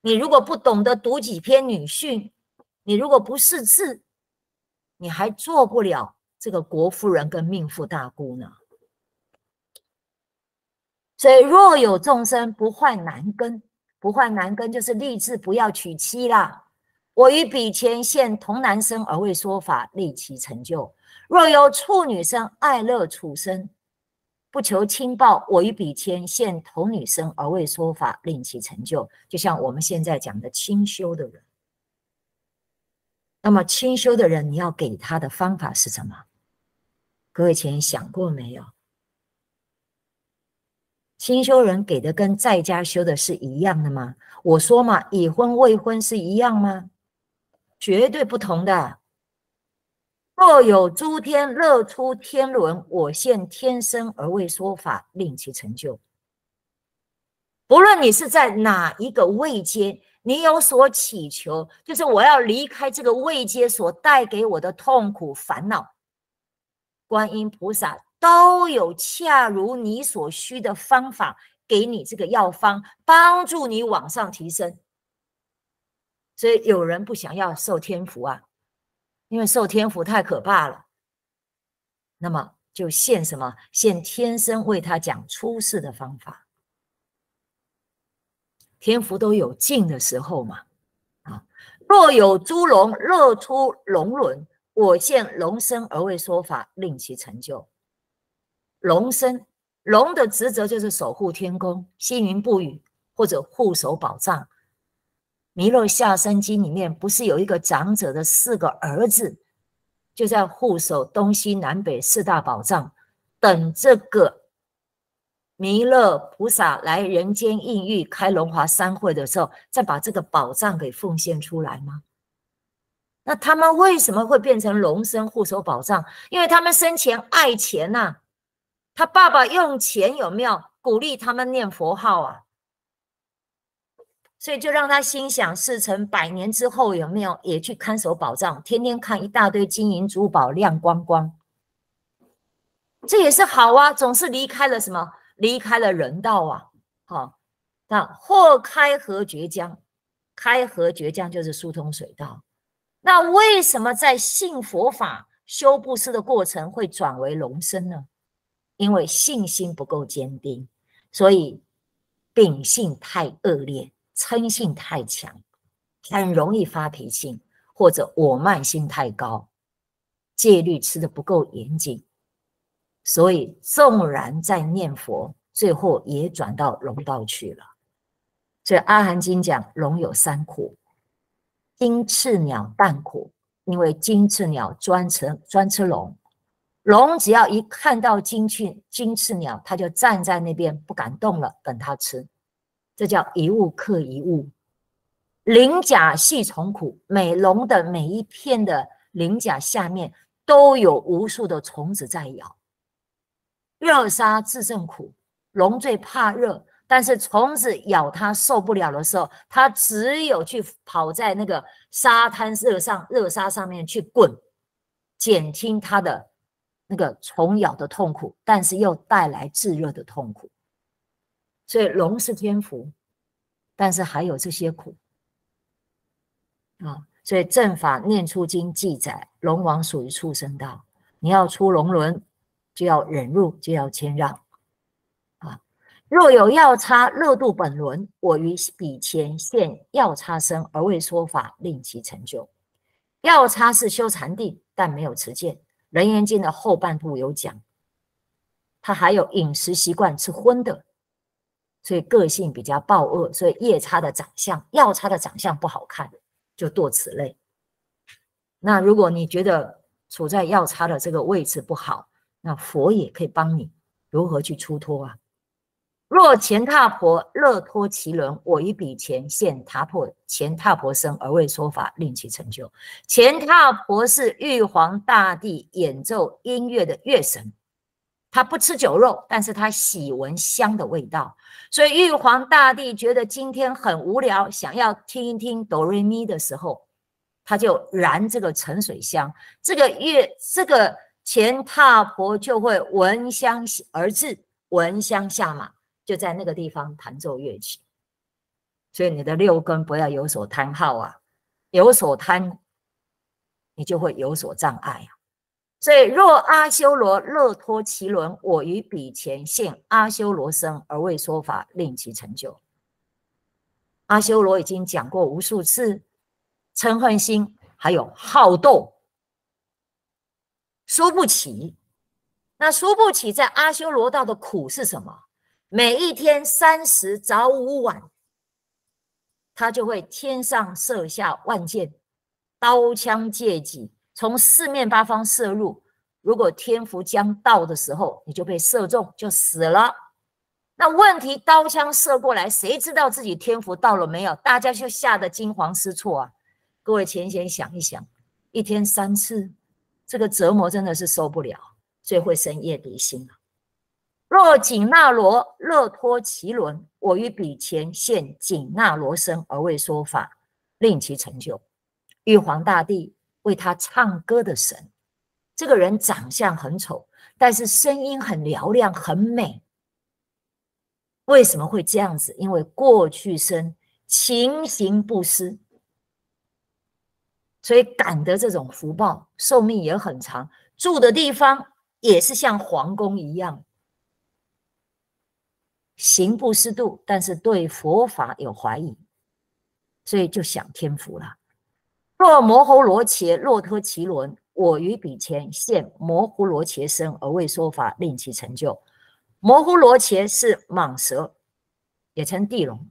你如果不懂得读几篇女训，你如果不识字，你还做不了这个国夫人跟命妇大姑呢。所以若有众生不患难根，不患难根就是立志不要娶妻啦。我于彼前现童男身而为说法，令其成就。若有处女生爱乐处生，不求亲报，我于彼天现童女生而为说法，令其成就。就像我们现在讲的清修的人，那么清修的人，你要给他的方法是什么？各位前想过没有？清修人给的跟在家修的是一样的吗？我说嘛，已婚未婚是一样吗？绝对不同的。若有诸天乐出天伦，我现天身而为说法，令其成就。不论你是在哪一个位阶，你有所祈求，就是我要离开这个位阶所带给我的痛苦烦恼，观音菩萨都有恰如你所需的方法给你这个药方，帮助你往上提升。所以有人不想要受天福啊。因为受天福太可怕了，那么就现什么现天生为他讲出世的方法。天福都有尽的时候嘛，啊！若有诸龙乐出龙轮，我现龙身而为说法，令其成就。龙身，龙的职责就是守护天宫，星云布雨或者护守宝藏。弥勒下生经里面不是有一个长者的四个儿子，就在护守东西南北四大宝藏，等这个弥勒菩萨来人间应遇开龙华三会的时候，再把这个宝藏给奉献出来吗？那他们为什么会变成龙身护守宝藏？因为他们生前爱钱呐。他爸爸用钱有没有鼓励他们念佛号啊？所以就让他心想事成，百年之后有没有也去看守宝藏？天天看一大堆金银珠宝，亮光光，这也是好啊。总是离开了什么？离开了人道啊！好，那或开河绝江，开河绝江就是疏通水道。那为什么在信佛法修布施的过程会转为龙身呢？因为信心不够坚定，所以秉性太恶劣。嗔性太强，很容易发脾气，或者我慢性太高，戒律吃的不够严谨，所以纵然在念佛，最后也转到龙道去了。所以《阿含经》讲龙有三苦：金翅鸟淡苦，因为金翅鸟专吃专吃龙，龙只要一看到金翅金翅鸟，它就站在那边不敢动了，等它吃。这叫一物克一物，鳞甲系虫苦，每龙的每一片的鳞甲下面都有无数的虫子在咬。热沙自证苦，龙最怕热，但是虫子咬它受不了的时候，它只有去跑在那个沙滩热上热沙上面去滚，减轻它的那个虫咬的痛苦，但是又带来炙热的痛苦。所以龙是天福，但是还有这些苦啊。所以《正法念出经》记载，龙王属于畜生道。你要出龙轮，就要忍辱，就要谦让啊。若有要差，乐度本轮，我于彼前现要差身，而未说法，令其成就。要差是修禅定，但没有持戒。《楞严经》的后半部有讲，他还有饮食习惯，吃荤的。所以个性比较暴恶，所以夜叉的长相、药叉的长相不好看，就堕此类。那如果你觉得处在药叉的这个位置不好，那佛也可以帮你如何去出脱啊。若前踏婆乐脱其轮，我于彼前现踏破前踏婆身，而为说法令其成就。前踏婆是玉皇大帝演奏音乐的乐神。他不吃酒肉，但是他喜闻香的味道，所以玉皇大帝觉得今天很无聊，想要听一听哆瑞咪的时候，他就燃这个沉水香，这个乐，这个前踏婆就会闻香而至，闻香下马，就在那个地方弹奏乐曲。所以你的六根不要有所贪好啊，有所贪，你就会有所障碍啊。所以，若阿修罗乐脱其轮，我于彼前现阿修罗身，而为说法，令其成就。阿修罗已经讲过无数次，嗔恨心还有好斗，输不起。那输不起，在阿修罗道的苦是什么？每一天，三十早、午、晚，他就会天上射下万箭，刀枪剑戟。从四面八方射入，如果天福将到的时候，你就被射中，就死了。那问题，刀枪射过来，谁知道自己天福到了没有？大家就吓得惊慌失措啊！各位，浅显想一想，一天三次，这个折磨真的是受不了，最会生夜离心啊。若紧那罗乐托奇伦，我于彼前现紧那罗身而为说法，令其成就。玉皇大帝。为他唱歌的神，这个人长相很丑，但是声音很嘹亮、很美。为什么会这样子？因为过去生情行不失，所以感得这种福报，寿命也很长，住的地方也是像皇宫一样。行不失度，但是对佛法有怀疑，所以就享天福了。若摩诃罗伽若脱其轮，我于彼前现摩诃罗伽身而为说法，令其成就。摩诃罗伽是蟒蛇，也称地龙。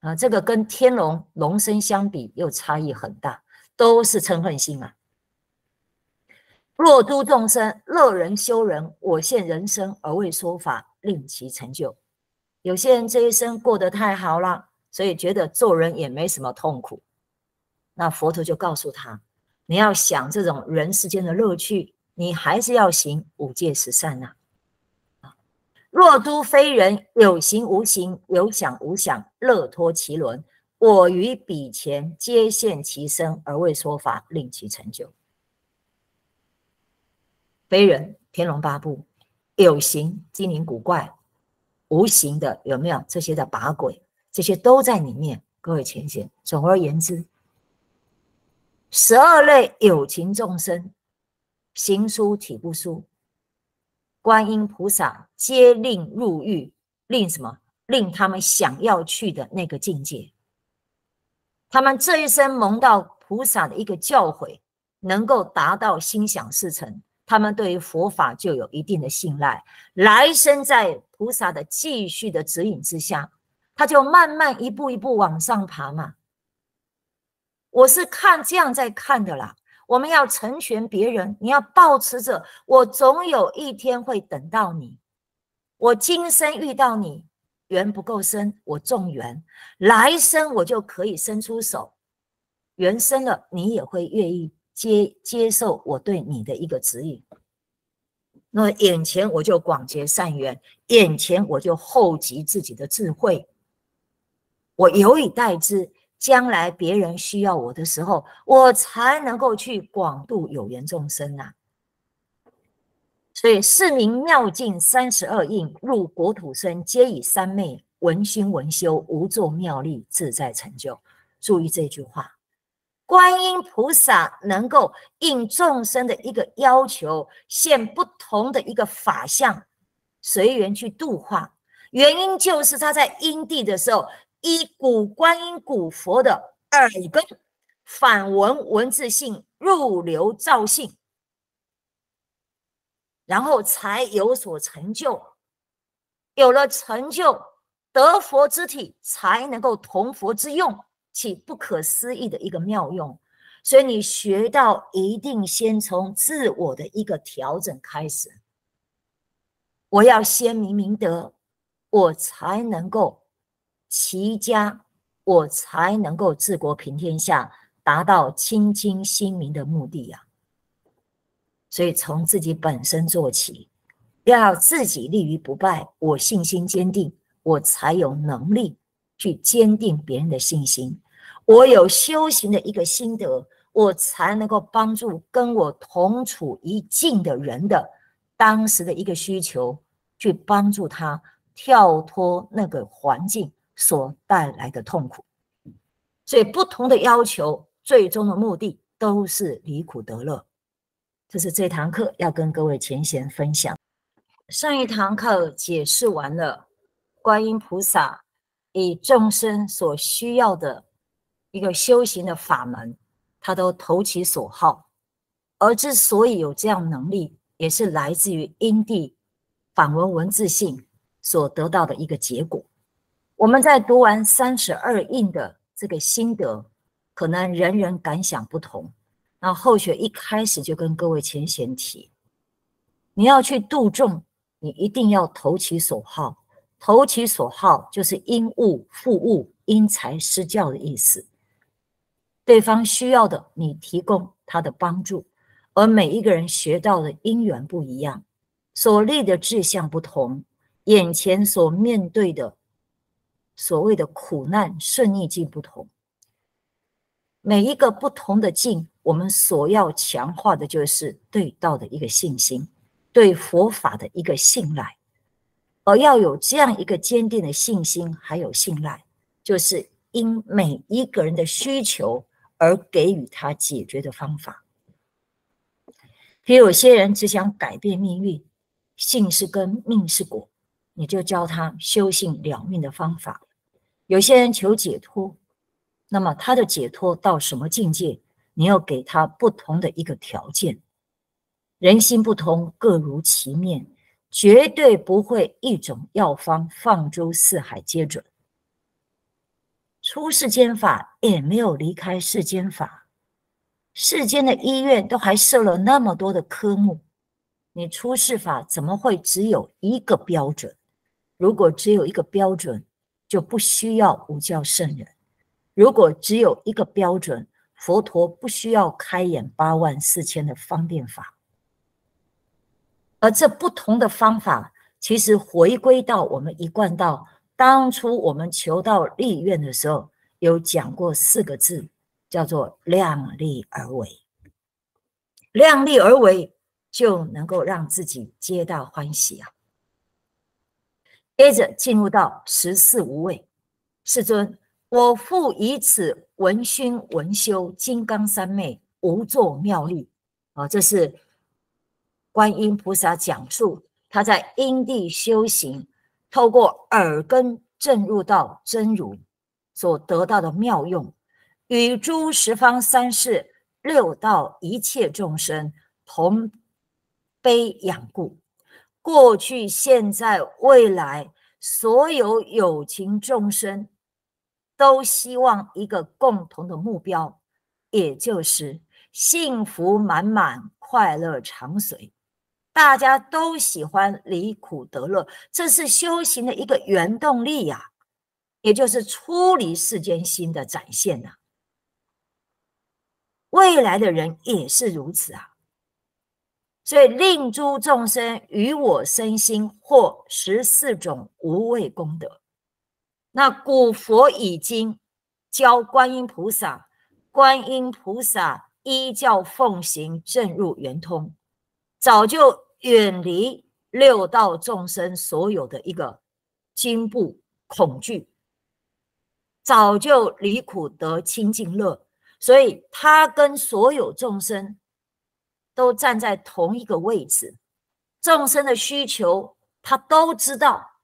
啊，这个跟天龙龙身相比，又差异很大。都是嗔恨心啊。若诸众生乐人修人，我现人身而为说法，令其成就。有些人这一生过得太好了，所以觉得做人也没什么痛苦。那佛陀就告诉他：“你要想这种人世间的乐趣，你还是要行五戒十善呐。啊，若诸非人有形无形、有想无想，乐脱其轮，我于彼前皆现其身，而未说法令其成就。非人，天龙八部，有形精灵古怪，无形的有没有这些的把鬼？这些都在里面。各位浅显，总而言之。”十二类有情众生，行书体不书，观音菩萨皆令入狱，令什么？令他们想要去的那个境界。他们这一生蒙到菩萨的一个教诲，能够达到心想事成，他们对于佛法就有一定的信赖。来生在菩萨的继续的指引之下，他就慢慢一步一步往上爬嘛。我是看这样在看的啦。我们要成全别人，你要保持着，我总有一天会等到你。我今生遇到你，缘不够深，我种缘，来生我就可以伸出手。缘深了，你也会愿意接接受我对你的一个指引。那眼前我就广结善缘，眼前我就厚积自己的智慧，我有以待之。将来别人需要我的时候，我才能够去广度有缘众生呐。所以四名妙境三十二应入国土，生皆以三昧闻心闻修，无作妙力自在成就。注意这句话，观音菩萨能够应众生的一个要求，现不同的一个法相，随缘去度化，原因就是他在因地的时候。一古观音古佛的耳根反文文字性入流造性，然后才有所成就。有了成就，得佛之体，才能够同佛之用，起不可思议的一个妙用。所以，你学到一定先从自我的一个调整开始。我要先明明德，我才能够。齐家，我才能够治国平天下，达到清清心明的目的呀。所以，从自己本身做起，要自己立于不败，我信心坚定，我才有能力去坚定别人的信心。我有修行的一个心得，我才能够帮助跟我同处一境的人的当时的一个需求，去帮助他跳脱那个环境。所带来的痛苦，所以不同的要求，最终的目的都是离苦得乐。这是这堂课要跟各位浅显分享。上一堂课解释完了，观音菩萨以众生所需要的一个修行的法门，他都投其所好。而之所以有这样能力，也是来自于因地反闻文字性所得到的一个结果。我们在读完三十二印的这个心得，可能人人感想不同。那后学一开始就跟各位前贤提，你要去度众，你一定要投其所好。投其所好就是因物附物、因材施教的意思。对方需要的，你提供他的帮助；而每一个人学到的因缘不一样，所立的志向不同，眼前所面对的。所谓的苦难顺逆境不同，每一个不同的境，我们所要强化的就是对道的一个信心，对佛法的一个信赖，而要有这样一个坚定的信心，还有信赖，就是因每一个人的需求而给予他解决的方法。比如有些人只想改变命运，性是根，命是果，你就教他修性了命的方法。有些人求解脱，那么他的解脱到什么境界？你要给他不同的一个条件。人心不同，各如其面，绝对不会一种药方放诸四海皆准。出世间法也没有离开世间法，世间的医院都还设了那么多的科目，你出世法怎么会只有一个标准？如果只有一个标准。就不需要五教圣人。如果只有一个标准，佛陀不需要开演八万四千的方便法。而这不同的方法，其实回归到我们一贯到当初我们求道立愿的时候，有讲过四个字，叫做量力而为。量力而为就能够让自己皆大欢喜啊。接着进入到十四无畏，世尊，我复以此闻熏闻修金刚三昧无作妙力，啊，这是观音菩萨讲述他在因地修行，透过耳根证入到真如所得到的妙用，与诸十方三世六道一切众生同悲仰故。过去、现在、未来，所有有情众生都希望一个共同的目标，也就是幸福满满、快乐长随。大家都喜欢离苦得乐，这是修行的一个原动力呀，也就是出离世间心的展现呐。未来的人也是如此啊。所以令诸众生与我身心获十四种无畏功德。那古佛已经教观音菩萨，观音菩萨依教奉行，正入圆通，早就远离六道众生所有的一个惊怖恐惧，早就离苦得清净乐。所以他跟所有众生。都站在同一个位置，众生的需求他都知道，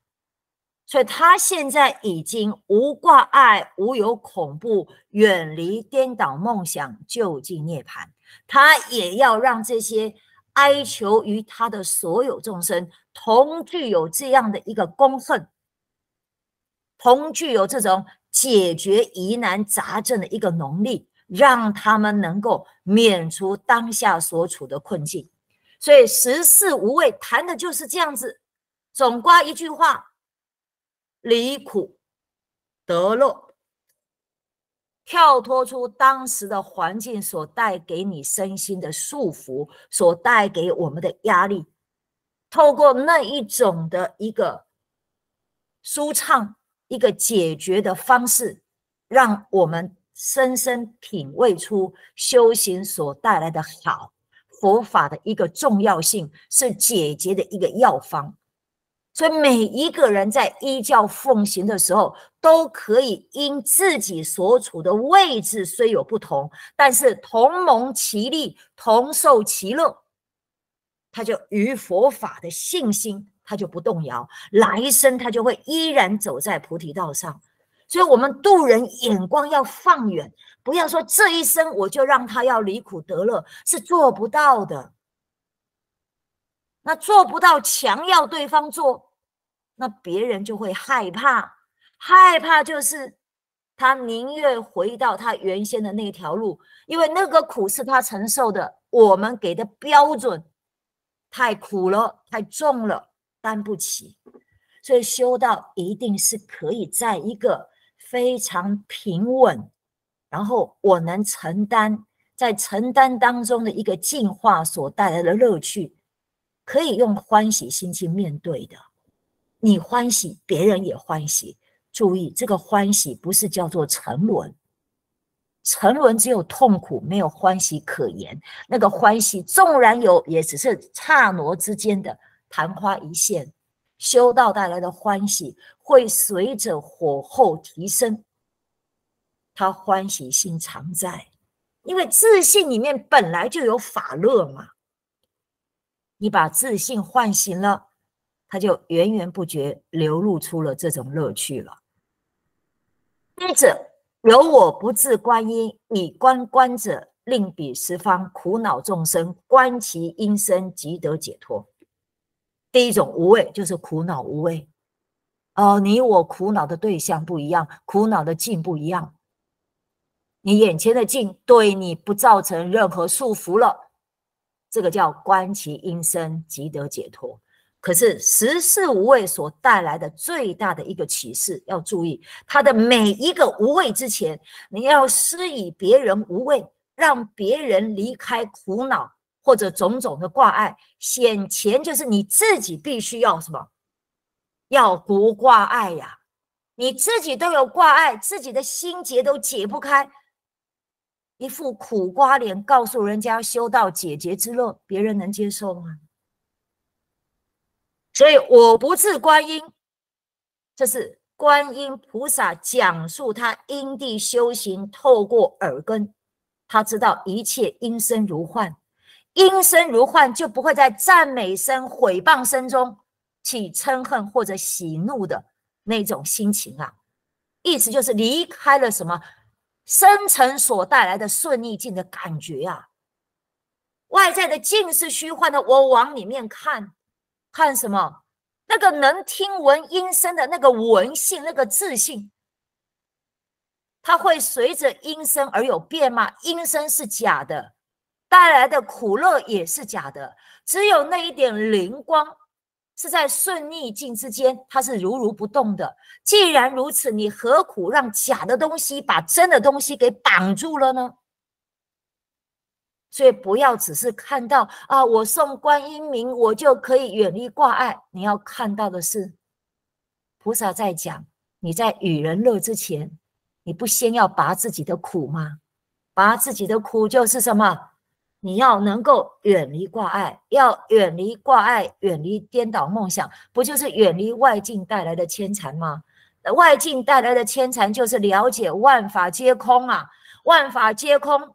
所以他现在已经无挂碍、无有恐怖，远离颠倒梦想，就近涅槃。他也要让这些哀求于他的所有众生，同具有这样的一个公恨，同具有这种解决疑难杂症的一个能力。让他们能够免除当下所处的困境，所以十事无畏谈的就是这样子。总括一句话，离苦得乐，跳脱出当时的环境所带给你身心的束缚，所带给我们的压力，透过那一种的一个舒畅、一个解决的方式，让我们。深深品味出修行所带来的好，佛法的一个重要性是解决的一个药方，所以每一个人在依教奉行的时候，都可以因自己所处的位置虽有不同，但是同蒙其利，同受其乐，他就于佛法的信心，他就不动摇，来生他就会依然走在菩提道上。所以，我们度人眼光要放远，不要说这一生我就让他要离苦得乐是做不到的。那做不到，强要对方做，那别人就会害怕，害怕就是他宁愿回到他原先的那条路，因为那个苦是他承受的，我们给的标准太苦了，太重了，担不起。所以，修道一定是可以在一个。非常平稳，然后我能承担，在承担当中的一个进化所带来的乐趣，可以用欢喜心去面对的。你欢喜，别人也欢喜。注意，这个欢喜不是叫做沉沦，沉沦只有痛苦，没有欢喜可言。那个欢喜，纵然有，也只是刹那之间的昙花一现。修道带来的欢喜会随着火候提升，他欢喜心常在，因为自信里面本来就有法乐嘛。你把自信唤醒了，他就源源不绝流露出了这种乐趣了。接着有我不自观音，以观观者令彼十方苦恼众生观其因身，即得解脱。第一种无畏就是苦恼无畏，哦，你我苦恼的对象不一样，苦恼的境不一样。你眼前的境对你不造成任何束缚了，这个叫观其因生即得解脱。可是，时时无畏所带来的最大的一个启示要注意，它的每一个无畏之前，你要施以别人无畏，让别人离开苦恼。或者种种的挂碍，显前就是你自己必须要什么？要不挂碍呀！你自己都有挂碍，自己的心结都解不开，一副苦瓜脸，告诉人家修道解结之乐，别人能接受吗？所以我不治观音，这是观音菩萨讲述他因地修行，透过耳根，他知道一切因生如幻。音声如幻，就不会在赞美声、毁谤声中起嗔恨或者喜怒的那种心情啊。意思就是离开了什么生层所带来的顺逆境的感觉啊。外在的境是虚幻的，我往里面看看什么那个能听闻音声的那个闻性、那个自信，它会随着音声而有变吗？音声是假的。带来的苦乐也是假的，只有那一点灵光是在顺逆境之间，它是如如不动的。既然如此，你何苦让假的东西把真的东西给绑住了呢？所以不要只是看到啊，我送观音名，我就可以远离挂碍。你要看到的是，菩萨在讲，你在与人乐之前，你不先要拔自己的苦吗？拔自己的苦就是什么？你要能够远离挂碍，要远离挂碍，远离颠倒梦想，不就是远离外境带来的牵缠吗？外境带来的牵缠就是了解万法皆空啊，万法皆空，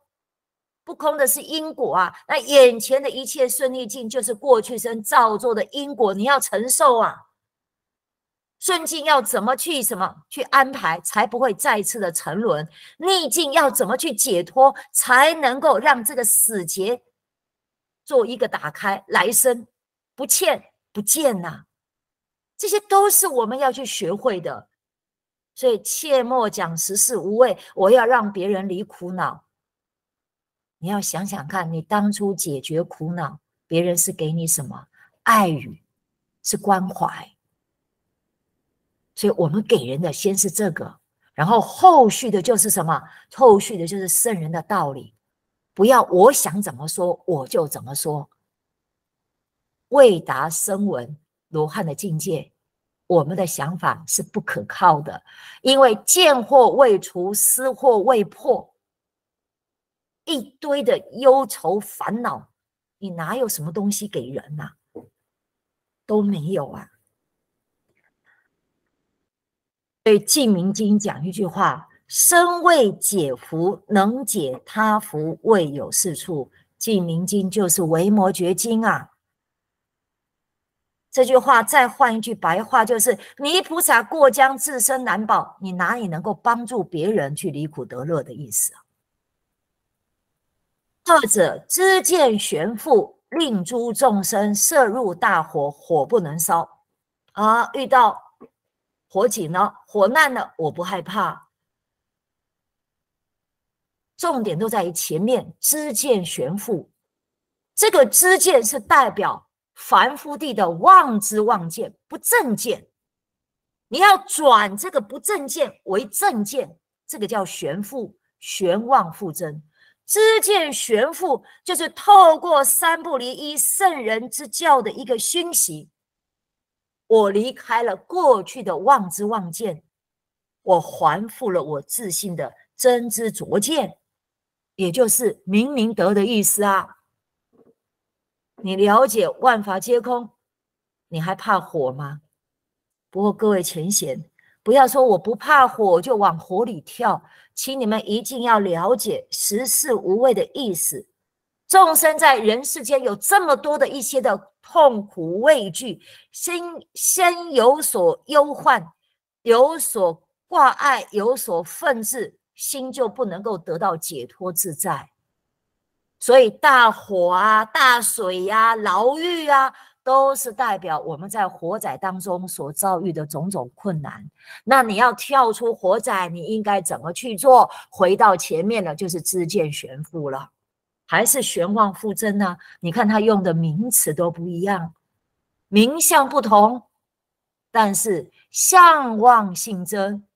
不空的是因果啊。那眼前的一切顺利境，就是过去生造作的因果，你要承受啊。顺境要怎么去什么去安排，才不会再次的沉沦？逆境要怎么去解脱，才能够让这个死结做一个打开？来生不欠不见呐，这些都是我们要去学会的。所以切莫讲十事无畏，我要让别人离苦恼。你要想想看，你当初解决苦恼，别人是给你什么？爱语是关怀。所以我们给人的先是这个，然后后续的就是什么？后续的就是圣人的道理。不要我想怎么说我就怎么说。未达声闻罗汉的境界，我们的想法是不可靠的，因为见货未除，思货未破，一堆的忧愁烦恼，你哪有什么东西给人呐？都没有啊。对《净明经》讲一句话：“身未解福，能解他福，未有是处。”《净明经》就是《维魔绝经》啊。这句话再换一句白话，就是“泥菩萨过江，自身难保”，你哪里能够帮助别人去离苦得乐的意思啊？二者知见悬腹，令诸众生射入大火，火不能烧。啊，遇到火警呢？我难了，我不害怕。重点都在于前面知见悬复，这个知见是代表凡夫地的妄知妄见，不正见。你要转这个不正见为正见，这个叫悬复，悬妄复真。知见悬复就是透过三不离一圣人之教的一个熏习，我离开了过去的妄知妄见。我还复了我自信的真知灼见，也就是明明德的意思啊。你了解万法皆空，你还怕火吗？不过各位前贤，不要说我不怕火就往火里跳，请你们一定要了解十事无畏的意思。众生在人世间有这么多的一些的痛苦畏惧，心先有所忧患，有所。挂碍有所奋志，心就不能够得到解脱自在。所以大火啊、大水呀、牢狱啊，都是代表我们在火灾当中所遭遇的种种困难。那你要跳出火灾，你应该怎么去做？回到前面了，就是知见玄复了，还是玄妄复真呢？你看他用的名词都不一样，名相不同，但是相望性真。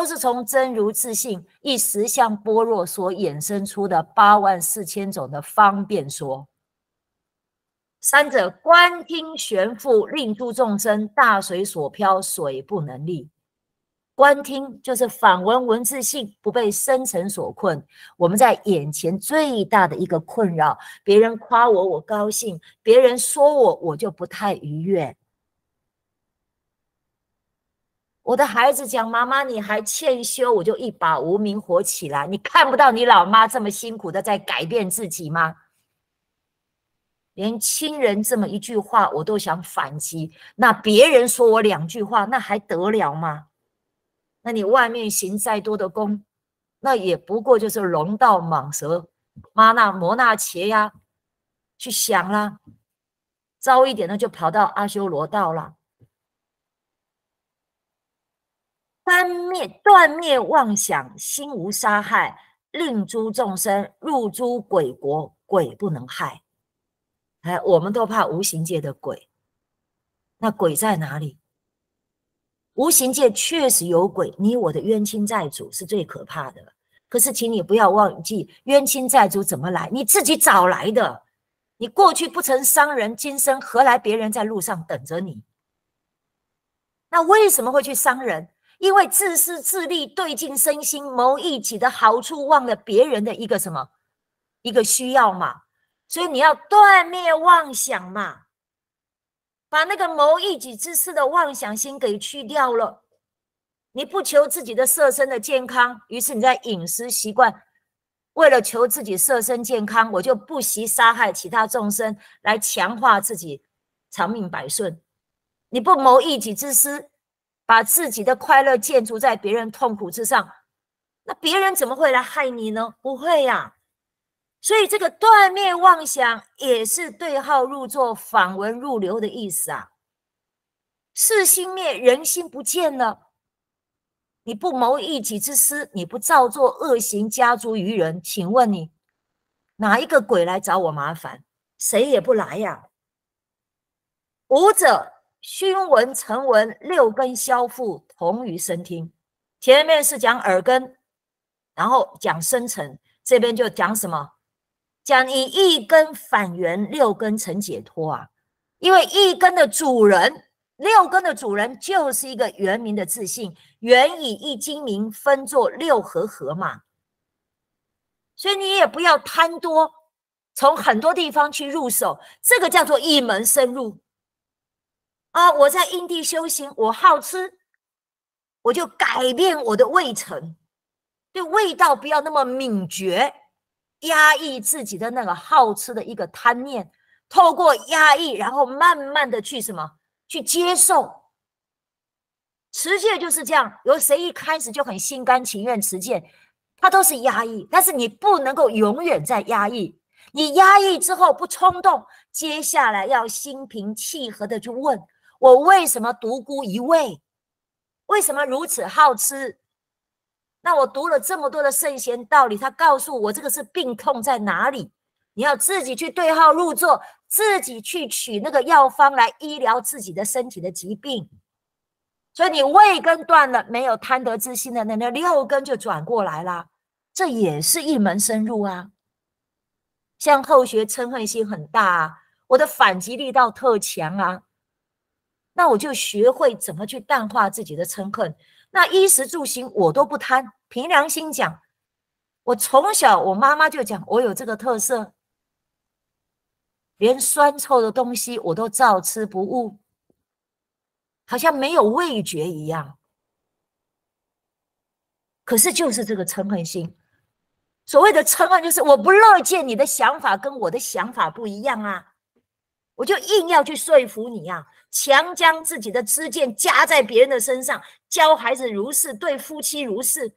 都是从真如自信一时相般若所衍生出的八万四千种的方便说。三者观听悬复，令度众生。大水所漂，水不能立。观听就是反闻闻自性，不被深层所困。我们在眼前最大的一个困扰，别人夸我我高兴，别人说我我就不太愉悦。我的孩子讲：“妈妈，你还欠修？”我就一把无名火起来。你看不到你老妈这么辛苦的在改变自己吗？连亲人这么一句话，我都想反击。那别人说我两句话，那还得了吗？那你外面行再多的功，那也不过就是龙道蟒蛇，妈那摩那茄呀，去想啦。糟一点的就跑到阿修罗道了。翻灭断灭妄想心无杀害，令诸众生入诸鬼国，鬼不能害。哎，我们都怕无形界的鬼。那鬼在哪里？无形界确实有鬼，你我的冤亲债主是最可怕的。可是，请你不要忘记，冤亲债主怎么来？你自己找来的。你过去不曾伤人，今生何来别人在路上等着你？那为什么会去伤人？因为自私自利、对尽身心谋一己的好处，忘了别人的一个什么一个需要嘛，所以你要断灭妄想嘛，把那个谋一己之私的妄想心给去掉了。你不求自己的色身的健康，于是你在饮食习惯，为了求自己色身健康，我就不惜杀害其他众生来强化自己长命百顺。你不谋一己之私。把自己的快乐建筑在别人痛苦之上，那别人怎么会来害你呢？不会呀。所以这个断灭妄想也是对号入座、反文入流的意思啊。是心灭，人心不见了。你不谋一己之私，你不造作恶行加诸于人，请问你哪一个鬼来找我麻烦？谁也不来呀。五者。熏闻成闻六根消复同于身听，前面是讲耳根，然后讲深层，这边就讲什么？讲以一根反原六根成解脱啊！因为一根的主人，六根的主人就是一个原名的自信，原以一精明分作六和合嘛。所以你也不要贪多，从很多地方去入手，这个叫做一门深入。啊！我在因地修行，我好吃，我就改变我的味层，对味道不要那么敏觉，压抑自己的那个好吃的一个贪念，透过压抑，然后慢慢的去什么去接受，持戒就是这样。有谁一开始就很心甘情愿持戒，他都是压抑，但是你不能够永远在压抑，你压抑之后不冲动，接下来要心平气和的去问。我为什么独孤一味？为什么如此好吃？那我读了这么多的圣贤道理，他告诉我这个是病痛在哪里？你要自己去对号入座，自己去取那个药方来医疗自己的身体的疾病。所以你胃根断了，没有贪得之心的那那六根就转过来了，这也是一门深入啊。像后学嗔恨心很大，啊，我的反击力道特强啊。那我就学会怎么去淡化自己的嗔恨。那衣食住行我都不贪，凭良心讲，我从小我妈妈就讲我有这个特色，连酸臭的东西我都照吃不误，好像没有味觉一样。可是就是这个嗔恨心，所谓的嗔恨就是我不乐见你的想法跟我的想法不一样啊，我就硬要去说服你呀。强将自己的知见加在别人的身上，教孩子如是，对夫妻如是，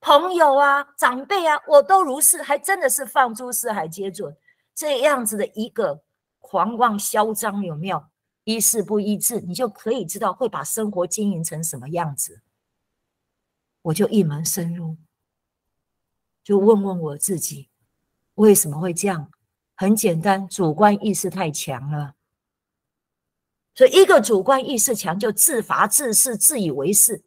朋友啊，长辈啊，我都如是，还真的是放诸四海皆准，这样子的一个狂妄嚣张，有没有？一事不一致，你就可以知道会把生活经营成什么样子。我就一门深入，就问问我自己，为什么会这样？很简单，主观意识太强了。所以，一个主观意识强，就自伐自是、自以为是。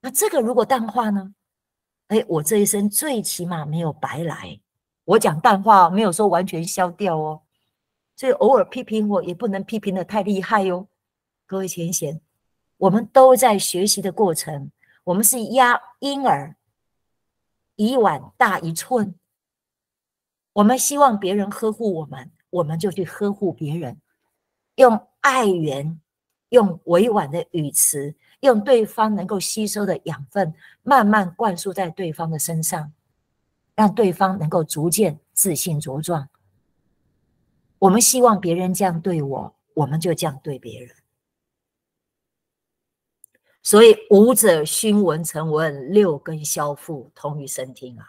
那这个如果淡化呢？哎，我这一生最起码没有白来。我讲淡化没有说完全消掉哦。所以偶尔批评我也不能批评的太厉害哟，位前贤，我们都在学习的过程，我们是压婴儿，一碗大一寸。我们希望别人呵护我们，我们就去呵护别人。用爱言，用委婉的语词，用对方能够吸收的养分，慢慢灌输在对方的身上，让对方能够逐渐自信茁壮。我们希望别人这样对我，我们就这样对别人。所以五者熏闻成闻，六根消复通于身听啊。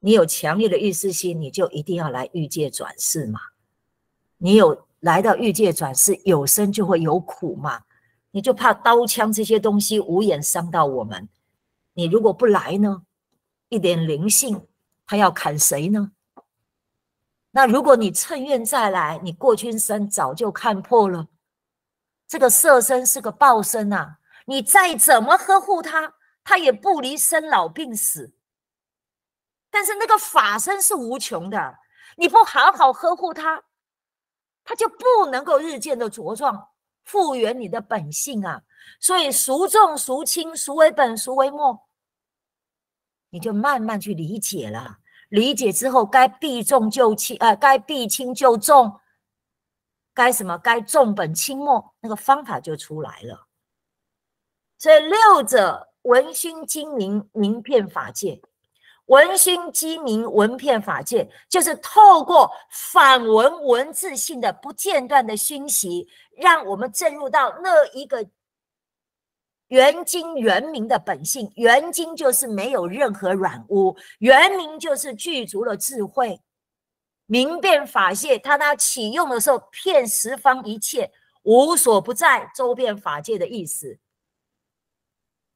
你有强烈的意识心，你就一定要来欲界转世嘛。你有。来到欲界转世，有生就会有苦嘛，你就怕刀枪这些东西无眼伤到我们。你如果不来呢，一点灵性，他要砍谁呢？那如果你趁愿再来，你过去生早就看破了，这个色身是个暴身啊，你再怎么呵护他，他也不离生老病死。但是那个法身是无穷的，你不好好呵护他。它就不能够日渐的茁壮，复原你的本性啊！所以孰重孰轻，孰为本，孰为末，你就慢慢去理解了。理解之后，该避重就轻，呃，该避轻就重，该什么？该重本轻末，那个方法就出来了。所以六者闻熏精明，明辨法界。文心鸡鸣，文片法界，就是透过反文文字性的不间断的熏习，让我们进入到那一个原今原明的本性。原今就是没有任何软污，原明就是具足了智慧，明辨法界。它它启用的时候，骗十方一切，无所不在，周遍法界的意思。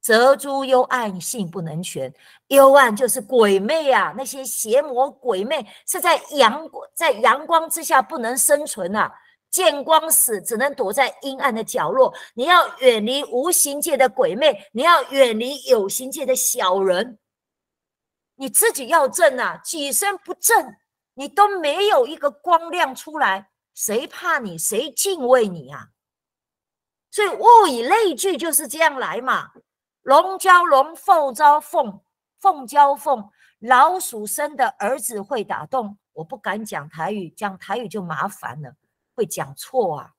择诸幽暗性不能全。幽暗就是鬼魅啊！那些邪魔鬼魅是在阳在阳光之下不能生存啊，见光死，只能躲在阴暗的角落。你要远离无形界的鬼魅，你要远离有形界的小人。你自己要正啊，几身不正，你都没有一个光亮出来，谁怕你？谁敬畏你啊？所以物以类聚就是这样来嘛，龙交龙，凤招凤。凤娇凤老鼠生的儿子会打洞，我不敢讲台语，讲台语就麻烦了，会讲错啊。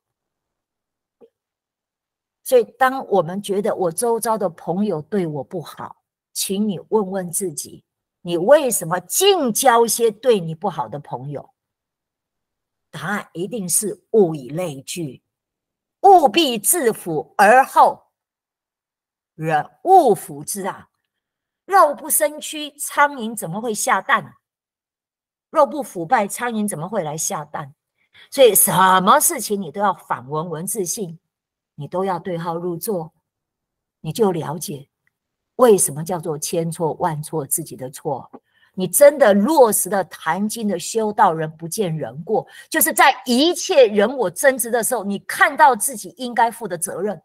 所以，当我们觉得我周遭的朋友对我不好，请你问问自己，你为什么净交些对你不好的朋友？答案一定是物以类聚，物必自腐而后人勿腐之啊。肉不生蛆，苍蝇怎么会下蛋？肉不腐败，苍蝇怎么会来下蛋？所以什么事情你都要反文文字性，你都要对号入座，你就了解为什么叫做千错万错自己的错。你真的落实的谈经的修道人不见人过，就是在一切人我争执的时候，你看到自己应该负的责任。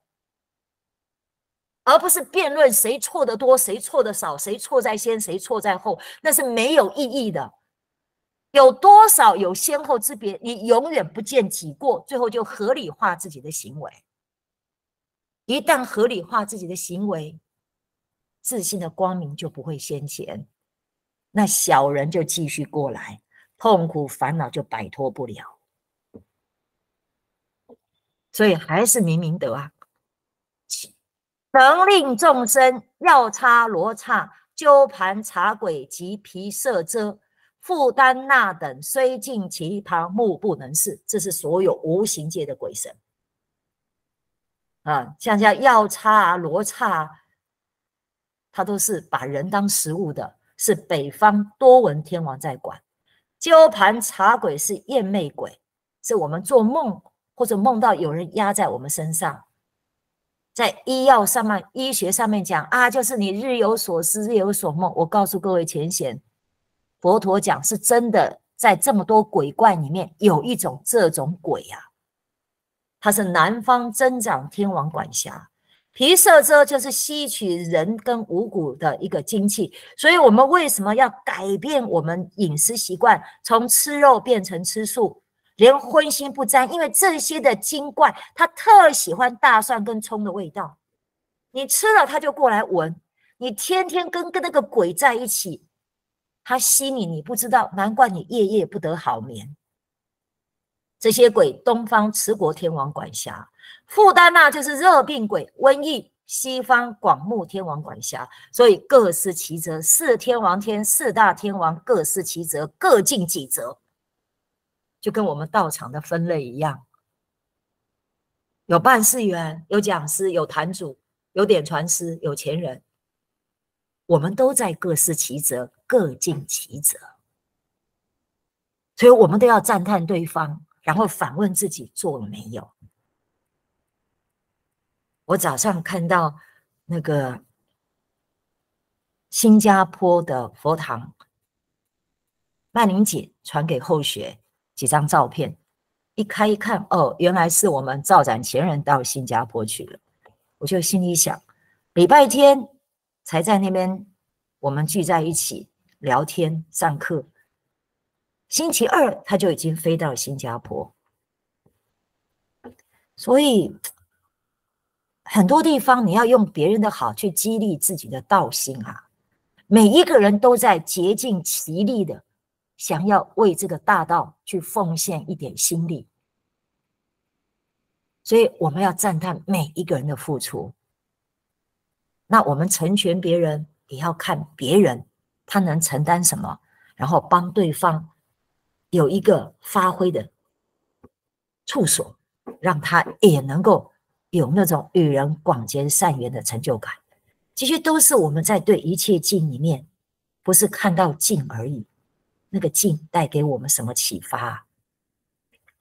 而不是辩论谁错的多，谁错的少，谁错在先，谁错在后，那是没有意义的。有多少有先后之别，你永远不见己过，最后就合理化自己的行为。一旦合理化自己的行为，自信的光明就不会先前，那小人就继续过来，痛苦烦恼就摆脱不了。所以还是明明德啊。能令众生要叉罗刹鸠盘茶鬼及皮色遮覆丹那等虽尽其旁，目不能视，这是所有无形界的鬼神。啊，像像要叉啊、罗刹，他都是把人当食物的，是北方多闻天王在管。鸠盘茶鬼是厌魅鬼，是我们做梦或者梦到有人压在我们身上。在医药上面、医学上面讲啊，就是你日有所思、日有所梦。我告诉各位前贤，佛陀讲是真的，在这么多鬼怪里面有一种这种鬼呀，它是南方增长天王管辖。皮色遮就是吸取人跟五谷的一个精气，所以我们为什么要改变我们饮食习惯，从吃肉变成吃素？连荤腥不沾，因为这些的精怪，他特喜欢大蒜跟葱的味道。你吃了，他就过来闻。你天天跟跟那个鬼在一起，他吸你，你不知道，难怪你夜夜不得好眠。这些鬼，东方持国天王管辖，负担那就是热病鬼、瘟疫；西方广目天王管辖，所以各司其责。四天王天四大天王各司其责，各尽己责。就跟我们道场的分类一样，有办事员，有讲师，有坛主，有点传师，有钱人，我们都在各司其职，各尽其责，所以我们都要赞叹对方，然后反问自己做了没有。我早上看到那个新加坡的佛堂，曼玲姐传给后学。几张照片一开一看，哦，原来是我们赵展前人到新加坡去了。我就心里想，礼拜天才在那边，我们聚在一起聊天上课，星期二他就已经飞到新加坡。所以很多地方你要用别人的好去激励自己的道心啊！每一个人都在竭尽其力的。想要为这个大道去奉献一点心力，所以我们要赞叹每一个人的付出。那我们成全别人，也要看别人他能承担什么，然后帮对方有一个发挥的处所，让他也能够有那种与人广结善缘的成就感。这些都是我们在对一切境里面，不是看到境而已。那个静带给我们什么启发？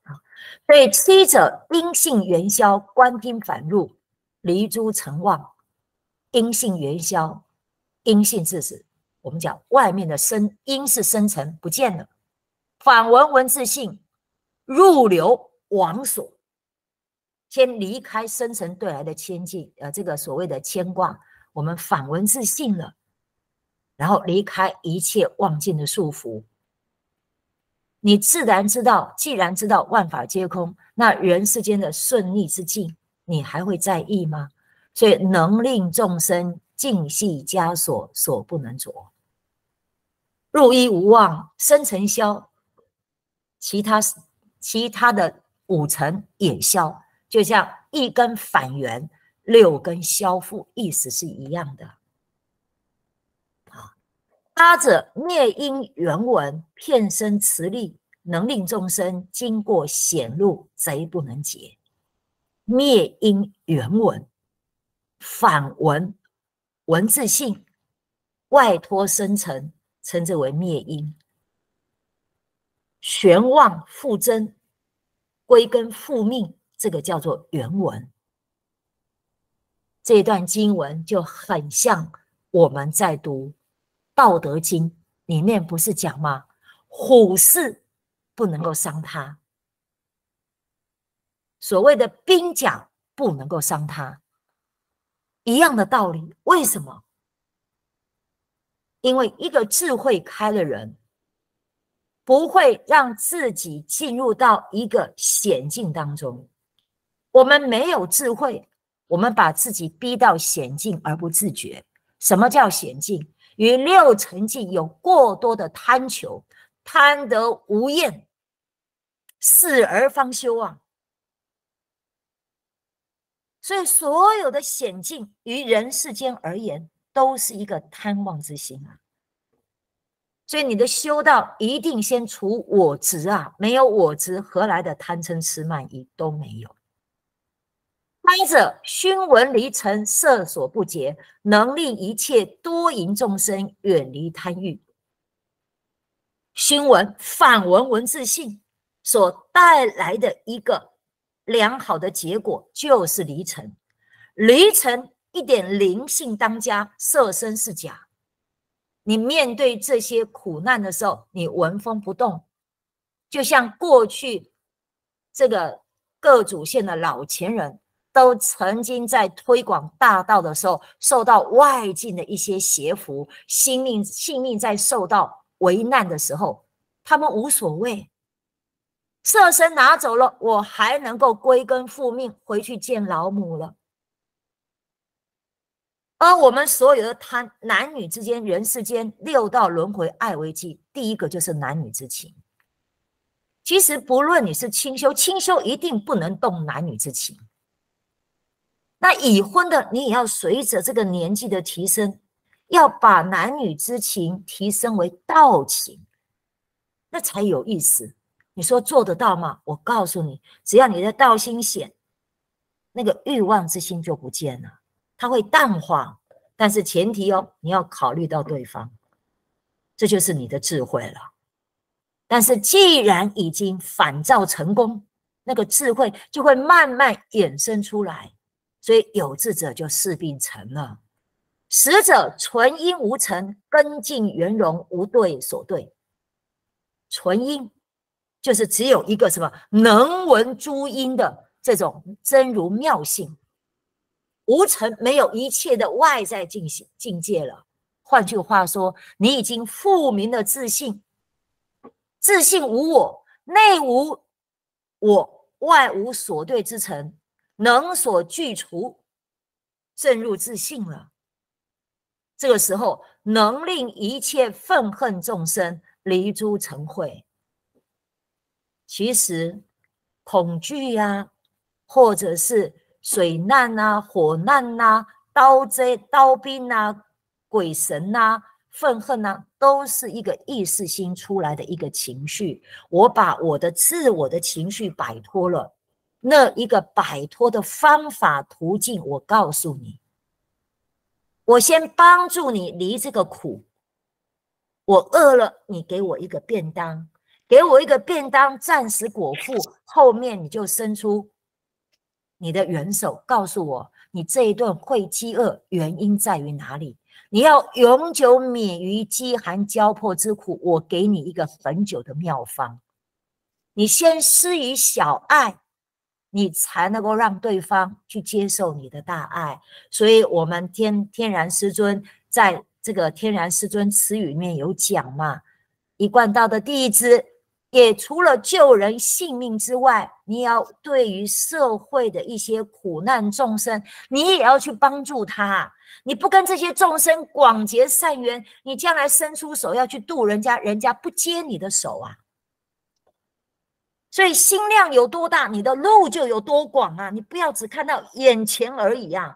啊，所以七者阴性元宵，官兵反入离诸成妄，阴性元宵，阴性自性。我们讲外面的生阴是生成不见了，反文文字性入流往所，先离开生成对来的牵进，呃，这个所谓的牵挂，我们反文字性了，然后离开一切妄境的束缚。你自然知道，既然知道万法皆空，那人世间的顺逆之境，你还会在意吗？所以能令众生尽系枷锁，所不能着，入一无望，生尘消，其他其他的五尘也消，就像一根反圆，六根消复，意思是一样的。八者灭因原文片身持力，能令众生经过显露，贼不能劫。灭因原文反文文字性外托生成，称之为灭因。玄妄复真，归根复命，这个叫做原文。这段经文就很像我们在读。道德经里面不是讲吗？虎视不能够伤他，所谓的兵甲不能够伤他，一样的道理。为什么？因为一个智慧开的人，不会让自己进入到一个险境当中。我们没有智慧，我们把自己逼到险境而不自觉。什么叫险境？与六尘境有过多的贪求，贪得无厌，死而方休啊！所以所有的险境于人世间而言，都是一个贪妄之心啊！所以你的修道一定先除我执啊，没有我执，何来的贪嗔痴慢疑都没有。开者熏闻离尘，色所不结，能令一切多淫众生远离贪欲。熏闻反闻文字性所带来的一个良好的结果，就是离尘。离尘一点灵性当家，色身是假。你面对这些苦难的时候，你闻风不动，就像过去这个各主线的老前人。都曾经在推广大道的时候，受到外境的一些邪福，性命性命在受到危难的时候，他们无所谓，舍身拿走了，我还能够归根复命，回去见老母了。而我们所有的贪，男女之间，人世间六道轮回，爱为基，第一个就是男女之情。其实不论你是清修，清修一定不能动男女之情。那已婚的你也要随着这个年纪的提升，要把男女之情提升为道情，那才有意思。你说做得到吗？我告诉你，只要你的道心显，那个欲望之心就不见了，它会淡化。但是前提哦，你要考虑到对方，这就是你的智慧了。但是既然已经反造成功，那个智慧就会慢慢衍生出来。所以有志者就势必成了，死者纯因无成，根净圆融无对所对。纯因就是只有一个什么能闻诸因的这种真如妙性，无成没有一切的外在境境界了。换句话说，你已经复明了自信，自信无我，内无我，外无所对之成，能所具除，正入自信了。这个时候，能令一切愤恨众生离诸尘秽。其实，恐惧呀，或者是水难呐、火难呐、刀灾、刀兵呐、鬼神呐、愤恨呐，都是一个意识心出来的一个情绪。我把我的自我的情绪摆脱了。那一个摆脱的方法途径，我告诉你，我先帮助你离这个苦。我饿了，你给我一个便当，给我一个便当，暂时果腹。后面你就伸出你的援手，告诉我你这一顿会饥饿原因在于哪里。你要永久免于饥寒交迫之苦，我给你一个很久的妙方。你先施以小爱。你才能够让对方去接受你的大爱，所以，我们天天然师尊在这个天然师尊词里面有讲嘛，一贯道的弟子，也除了救人性命之外，你要对于社会的一些苦难众生，你也要去帮助他。你不跟这些众生广结善缘，你将来伸出手要去渡人家人家不接你的手啊。所以心量有多大，你的路就有多广啊！你不要只看到眼前而已啊！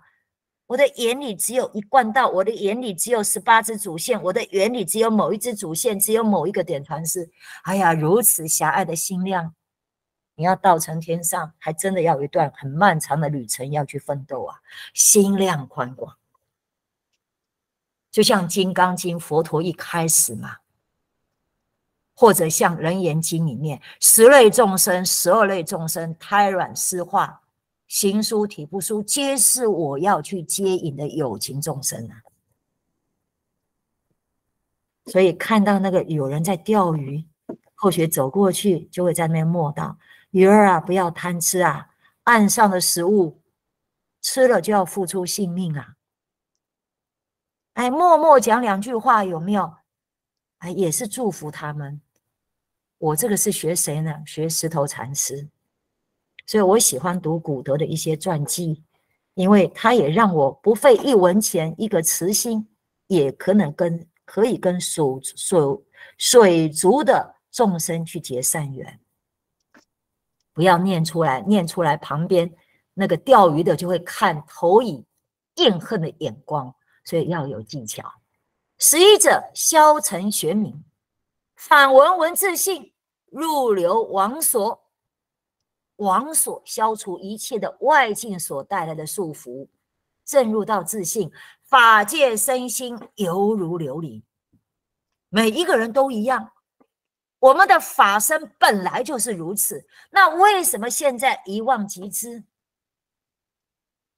我的眼里只有一贯道，我的眼里只有十八支主线，我的眼里只有某一支主线，只有某一个点传世。哎呀，如此狭隘的心量，你要到成天上，还真的要一段很漫长的旅程要去奋斗啊！心量宽广，就像《金刚经》，佛陀一开始嘛。或者像《人言经》里面十类众生、十二类众生，胎卵湿化、行书体不疏，皆是我要去接引的友情众生啊。所以看到那个有人在钓鱼，后学走过去就会在那边默道：“鱼儿啊，不要贪吃啊，岸上的食物吃了就要付出性命啊。”哎，默默讲两句话有没有？哎，也是祝福他们。我这个是学谁呢？学石头禅师，所以我喜欢读古德的一些传记，因为他也让我不费一文钱，一个慈心也可能跟可以跟水水水族的众生去结善缘。不要念出来，念出来旁边那个钓鱼的就会看投以厌恨的眼光，所以要有技巧。十一者消沉玄明。反闻文字性，入流王所，王所消除一切的外境所带来的束缚，正入到自信法界，身心犹如琉璃。每一个人都一样，我们的法身本来就是如此。那为什么现在一望即知？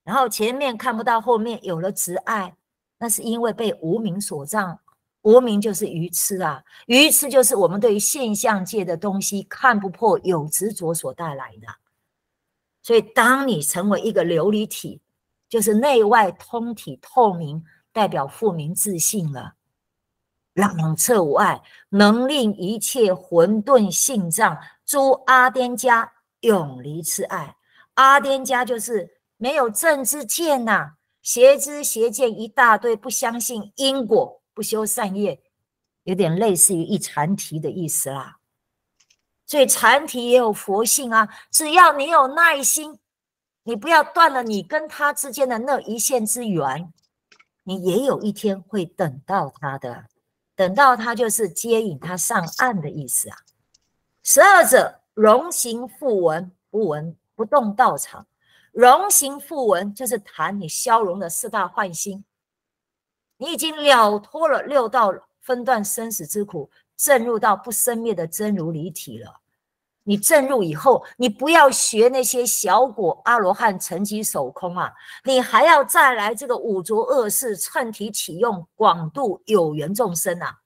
然后前面看不到，后面有了执爱，那是因为被无名所障。无名就是愚痴啊，愚痴就是我们对于现象界的东西看不破、有执着所带来的。所以，当你成为一个琉璃体，就是内外通体透明，代表复明自信了，两彻无碍，能令一切混沌性障诸阿颠家永离痴爱。阿颠家就是没有正知见呐，邪知邪见一大堆，不相信因果。不修善业，有点类似于一禅题的意思啦。所以禅题也有佛性啊，只要你有耐心，你不要断了你跟他之间的那一线之缘，你也有一天会等到他的。等到他就是接引他上岸的意思啊。十二者容行复闻不闻不动道场，容行复闻就是谈你消融的四大幻心。你已经了脱了六道分段生死之苦，证入到不生灭的真如离体了。你证入以后，你不要学那些小果阿罗汉成即守空啊，你还要再来这个五浊恶世，串体启用广度有缘众生啊，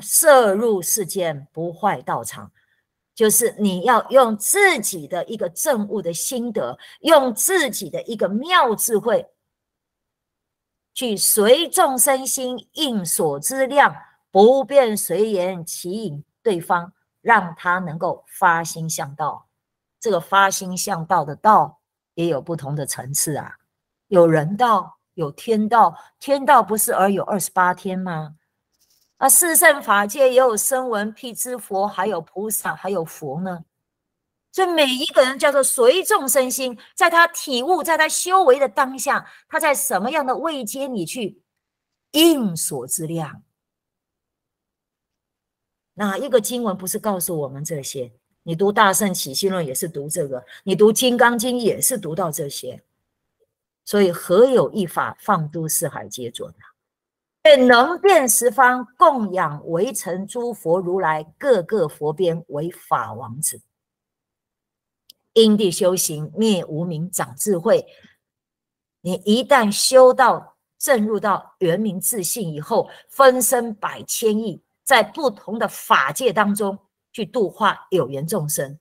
摄入世间不坏道场，就是你要用自己的一个证悟的心得，用自己的一个妙智慧。去随众生心应所之量，不变随缘起引对方，让他能够发心向道。这个发心向道的道也有不同的层次啊，有人道，有天道。天道不是而有二十八天吗？啊，四圣法界也有声闻、辟支佛，还有菩萨，还有佛呢。所以每一个人叫做随众生心，在他体悟，在他修为的当下，他在什么样的位阶里去应所之量？哪一个经文不是告诉我们这些？你读《大圣起信论》也是读这个，你读《金刚经》也是读到这些。所以何有一法放诸四海皆准？愿能辨十方供养为成诸佛如来，各个佛边为法王子。因地修行灭无明长智慧，你一旦修到证入到圆明自信以后，分身百千亿，在不同的法界当中去度化有缘众生。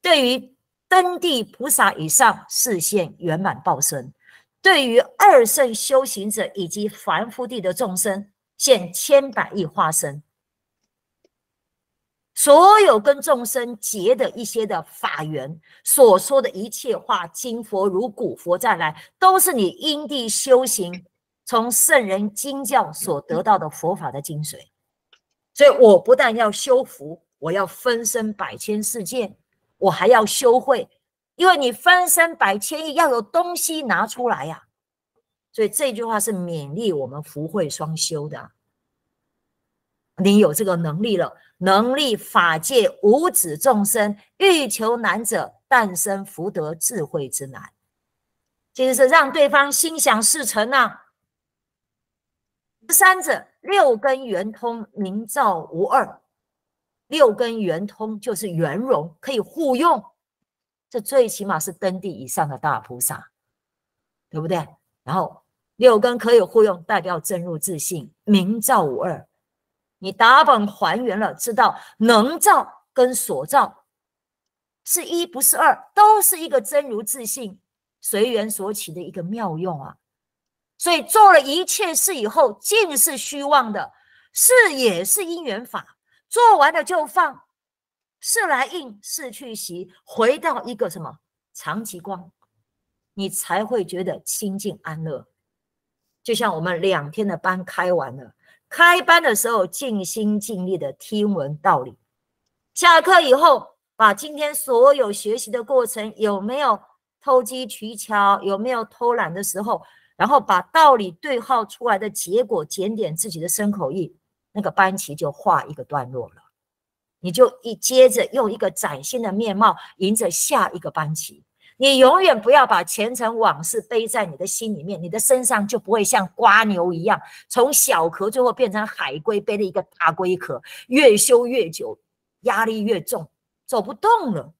对于登地菩萨以上，视现圆满报身；对于二圣修行者以及凡夫地的众生，现千百亿化身。所有跟众生结的一些的法缘，所说的一切话，今佛如古佛再来，都是你因地修行从圣人经教所得到的佛法的精髓。所以，我不但要修福，我要分身百千世界，我还要修慧，因为你分身百千亿要有东西拿出来呀。所以，这句话是勉励我们福慧双修的。你有这个能力了，能力法界无子众生欲求难者，诞生福德智慧之难，就是让对方心想事成啊。三者六根圆通，明照无二。六根圆通就是圆融，可以互用。这最起码是登地以上的大菩萨，对不对？然后六根可以互用，代表正入自信，明照无二。你打本还原了，知道能照跟所照是一不是二，都是一个真如自信随缘所起的一个妙用啊。所以做了一切事以后，尽是虚妄的，是也是因缘法，做完了就放，是来应，是去习，回到一个什么常极光，你才会觉得清净安乐。就像我们两天的班开完了。开班的时候尽心尽力的听闻道理，下课以后把今天所有学习的过程有没有投机取巧，有没有偷懒的时候，然后把道理对号出来的结果检点自己的身口意，那个班级就画一个段落了，你就一接着用一个崭新的面貌迎着下一个班级。你永远不要把前尘往事背在你的心里面，你的身上就不会像瓜牛一样，从小壳最后变成海龟背了一个大龟壳，越修越久，压力越重，走不动了，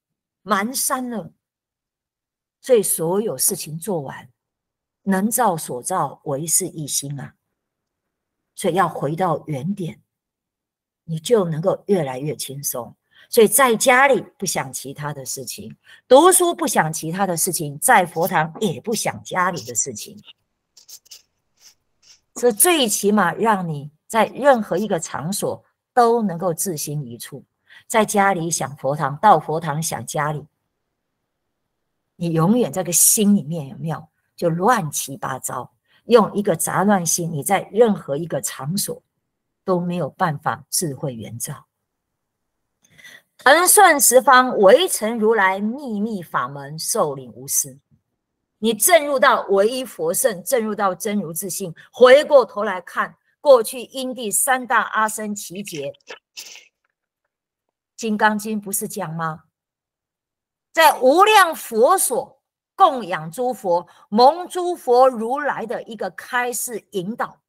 蹒山了。所以所有事情做完，能照所照唯事一心啊，所以要回到原点，你就能够越来越轻松。所以在家里不想其他的事情，读书不想其他的事情，在佛堂也不想家里的事情。这最起码让你在任何一个场所都能够自心一处，在家里想佛堂，到佛堂想家里，你永远这个心里面有没有就乱七八糟，用一个杂乱心，你在任何一个场所都没有办法智慧圆照。恒顺十方，唯诚如来秘密法门，受领无私。你证入到唯一佛圣，证入到真如自性，回过头来看过去因地三大阿僧奇劫，《金刚经》不是讲吗？在无量佛所供养诸佛，蒙诸佛如来的一个开示引导，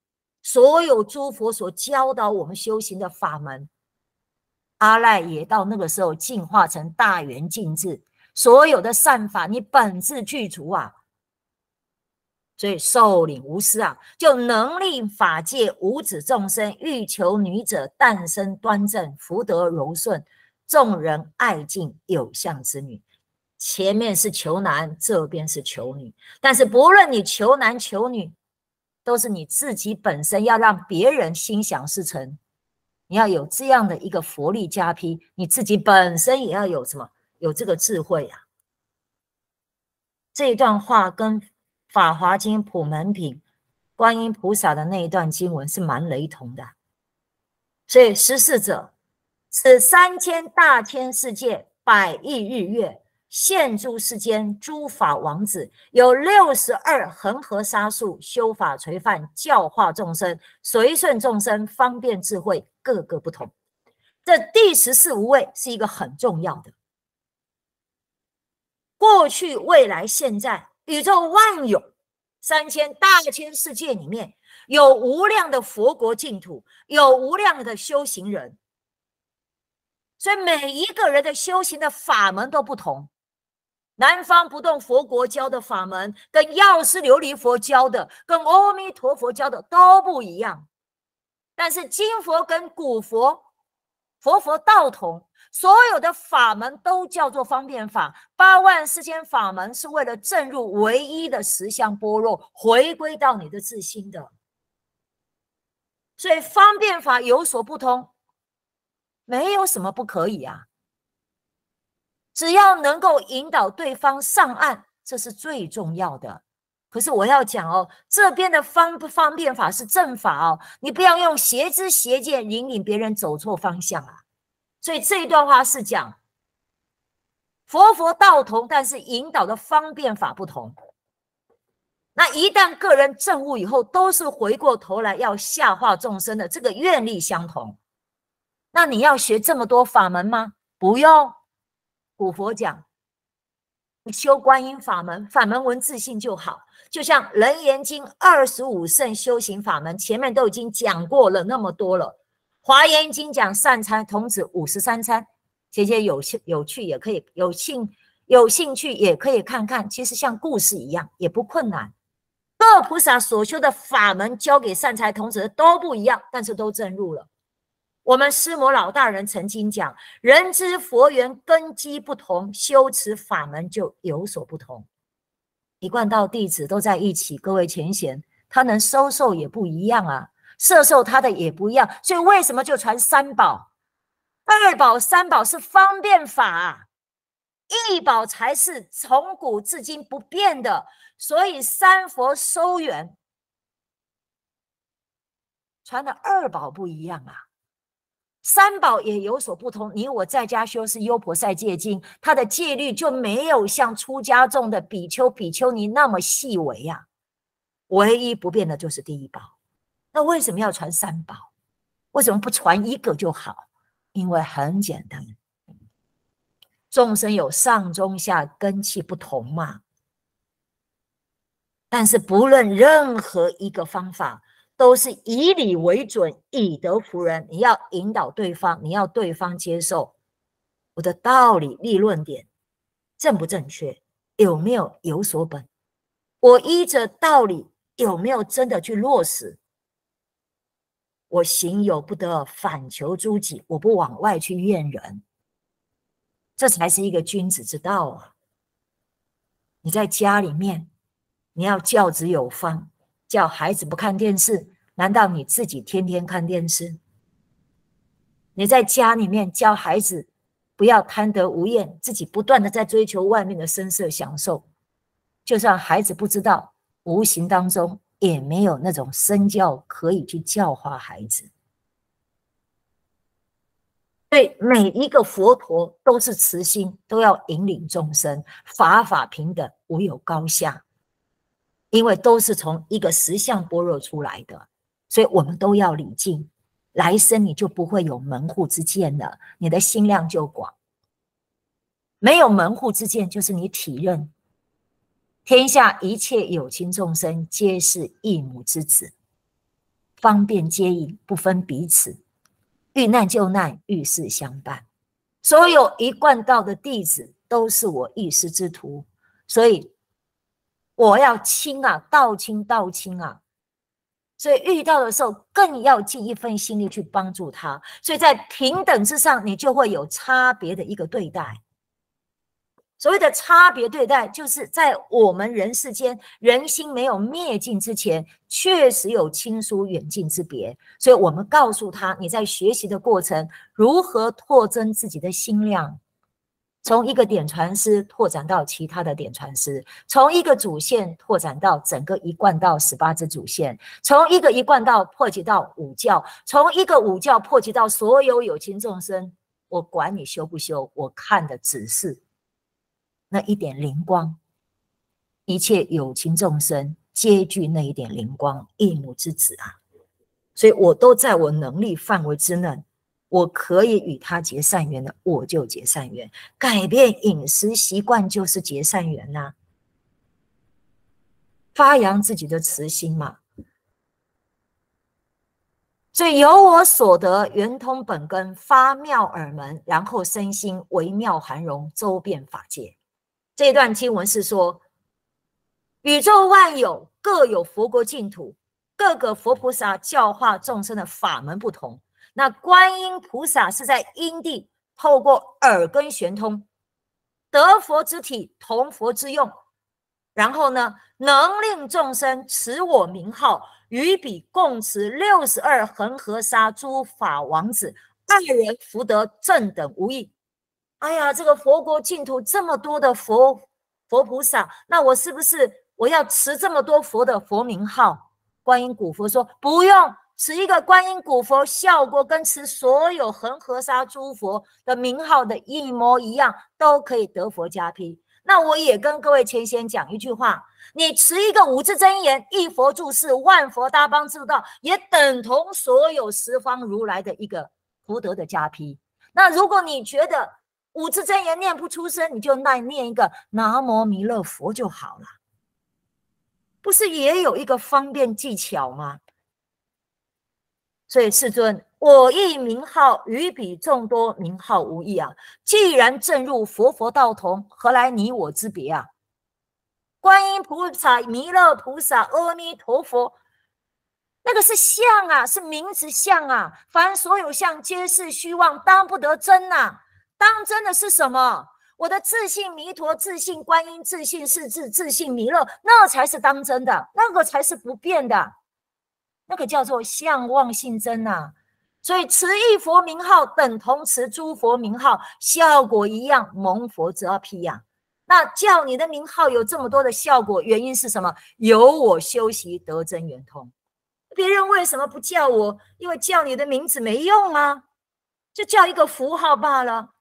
所有诸佛所教导我们修行的法门。阿赖也到那个时候进化成大圆镜智，所有的善法你本质具足啊，所以受领无私啊，就能令法界五子众生欲求女者诞生端正福德柔顺众人爱敬有相之女。前面是求男，这边是求女，但是不论你求男求女，都是你自己本身要让别人心想事成。你要有这样的一个佛力加批，你自己本身也要有什么有这个智慧呀？这一段话跟《法华经·普门品》观音菩萨的那一段经文是蛮雷同的。所以十四者，此三千大千世界百亿日月。现诸世间诸法王子有六十二恒河沙数修法垂范教化众生随顺众生方便智慧各个不同。这第十四无畏是一个很重要的。过去、未来、现在，宇宙万有三千大千世界里面有无量的佛国净土，有无量的修行人，所以每一个人的修行的法门都不同。南方不动佛国教的法门，跟药师琉璃佛教的，跟阿弥陀佛教的都不一样。但是金佛跟古佛，佛佛道同，所有的法门都叫做方便法。八万四千法门是为了证入唯一的实相般若，回归到你的自心的。所以方便法有所不同，没有什么不可以啊。只要能够引导对方上岸，这是最重要的。可是我要讲哦，这边的方方便法是正法哦，你不要用邪知邪见引领别人走错方向啊。所以这一段话是讲，佛佛道同，但是引导的方便法不同。那一旦个人证悟以后，都是回过头来要下化众生的，这个愿力相同。那你要学这么多法门吗？不用。古佛讲修观音法门，法门文自性就好。就像《楞严经》二十五圣修行法门，前面都已经讲过了那么多了。《华严经》讲善财童子五十三参，这些有趣有趣也可以，有兴有兴趣也可以看看。其实像故事一样，也不困难。各菩萨所修的法门，教给善财童子的都不一样，但是都证入了。我们师母老大人曾经讲：人之佛缘根基不同，修持法门就有所不同。一贯道弟子都在一起，各位前贤，他能收受也不一样啊，摄受他的也不一样。所以为什么就传三宝？二宝、三宝是方便法，一宝才是从古至今不变的。所以三佛收缘传的二宝不一样啊。三宝也有所不同，你我在家修是优婆塞戒经，他的戒律就没有像出家众的比丘、比丘尼那么细微呀。唯一不变的就是第一宝。那为什么要传三宝？为什么不传一个就好？因为很简单，众生有上中下根器不同嘛。但是不论任何一个方法。都是以理为准，以德服人。你要引导对方，你要对方接受我的道理、立论点正不正确，有没有有所本？我依着道理有没有真的去落实？我行有不得，反求诸己。我不往外去怨人，这才是一个君子之道啊！你在家里面，你要教子有方。叫孩子不看电视，难道你自己天天看电视？你在家里面教孩子不要贪得无厌，自己不断的在追求外面的声色享受，就算孩子不知道，无形当中也没有那种身教可以去教化孩子。对每一个佛陀都是慈心，都要引领众生，法法平等，无有高下。因为都是从一个实相般若出来的，所以我们都要理敬。来生你就不会有门户之见了，你的心量就广。没有门户之见，就是你体认天下一切有情众生皆是一母之子，方便接引，不分彼此，遇难救难，遇事相伴。所有一贯道的弟子都是我一师之徒，所以。我要亲啊，道亲道亲啊，所以遇到的时候更要尽一份心力去帮助他。所以在平等之上，你就会有差别的一个对待。所谓的差别对待，就是在我们人世间人心没有灭尽之前，确实有亲疏远近之别。所以，我们告诉他，你在学习的过程如何拓增自己的心量。从一个点传师拓展到其他的点传师，从一个主线拓展到整个一贯到十八支主线，从一个一贯到破及到五教，从一个五教破及到所有有情众生，我管你修不修，我看的只是那一点灵光，一切有情众生皆具那一点灵光一母之子啊，所以我都在我能力范围之内。我可以与他结善缘的，我就结善缘。改变饮食习惯就是结善缘呐，发扬自己的慈心嘛。所以，由我所得圆通本根，发妙耳门，然后身心惟妙含容，周遍法界。这段经文是说，宇宙万有各有佛国净土，各个佛菩萨教化众生的法门不同。那观音菩萨是在因地透过耳根玄通，得佛之体，同佛之用，然后呢，能令众生持我名号，与彼共持六十二恒河沙诸法王子，二人福德正等无异。哎呀，这个佛国净土这么多的佛佛菩萨，那我是不是我要持这么多佛的佛名号？观音古佛说不用。持一个观音古佛，效果跟持所有恒河沙诸佛的名号的一模一样，都可以得佛加批。那我也跟各位前先讲一句话：你持一个五字真言“一佛住世，万佛大帮之道”，也等同所有十方如来的一个福德的加批。那如果你觉得五字真言念不出声，你就那念一个“南无弥勒佛”就好了，不是也有一个方便技巧吗？所以，世尊，我一名号与彼众多名号无异啊。既然正入佛佛道同，何来你我之别啊？观音菩萨、弥勒菩萨、阿弥陀佛，那个是相啊，是名词相啊。凡所有相，皆是虚妄，当不得真呐。当真的是什么？我的自信、弥陀自信、观音自信、是自自信、弥勒，那才是当真的，那个才是不变的。那个叫做相望性真呐，所以持一佛名号等同持诸佛名号，效果一样，蒙佛之二批呀。那叫你的名号有这么多的效果，原因是什么？有我修习得真圆通，别人为什么不叫我？因为叫你的名字没用啊，就叫一个符号罢了。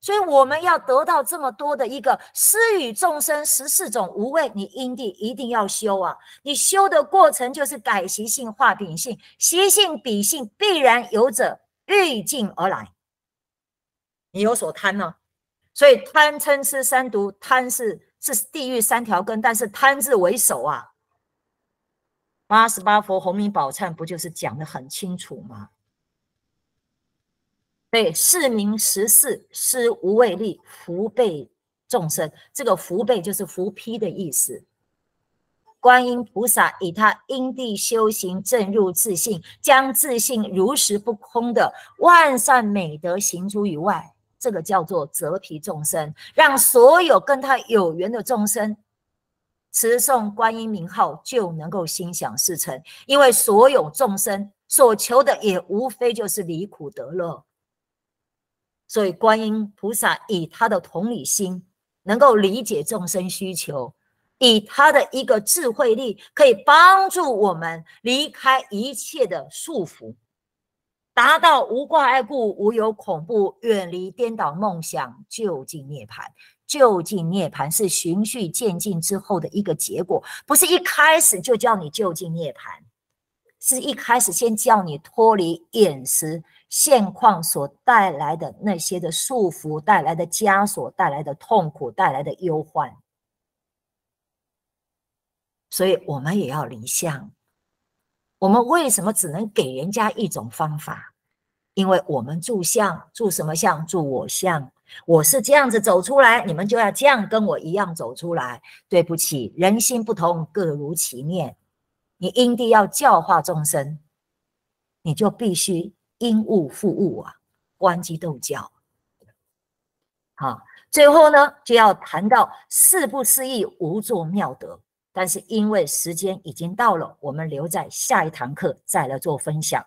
所以我们要得到这么多的一个施与众生十四种无畏，你因地一定要修啊！你修的过程就是改习性化秉性，习性秉性必然有着欲境而来。你有所贪呢，所以贪嗔痴三毒，贪是是地狱三条根，但是贪字为首啊。八十八佛洪明宝忏不就是讲的很清楚吗？对，是名十四，施无畏力，福被众生。这个福被就是福批的意思。观音菩萨以他因地修行证入自信，将自信如实不空的万善美德行诸于外，这个叫做泽皮众生，让所有跟他有缘的众生，持诵观音名号就能够心想事成，因为所有众生所求的也无非就是离苦得乐。所以，观音菩萨以他的同理心，能够理解众生需求；以他的一个智慧力，可以帮助我们离开一切的束缚，达到无挂碍故，无有恐怖，远离颠倒梦想，就近涅槃。就近涅槃是循序渐进之后的一个结果，不是一开始就叫你就近涅槃，是一开始先叫你脱离眼识。现况所带来的那些的束缚、带来的枷锁、带来的痛苦、带来的忧患，所以我们也要离相。我们为什么只能给人家一种方法？因为我们住相，住什么相？住我相。我是这样子走出来，你们就要这样跟我一样走出来。对不起，人心不同，各如其面。你因地要教化众生，你就必须。因物复物啊，关机斗教。好，最后呢，就要谈到四不思议无作妙德。但是因为时间已经到了，我们留在下一堂课再来做分享。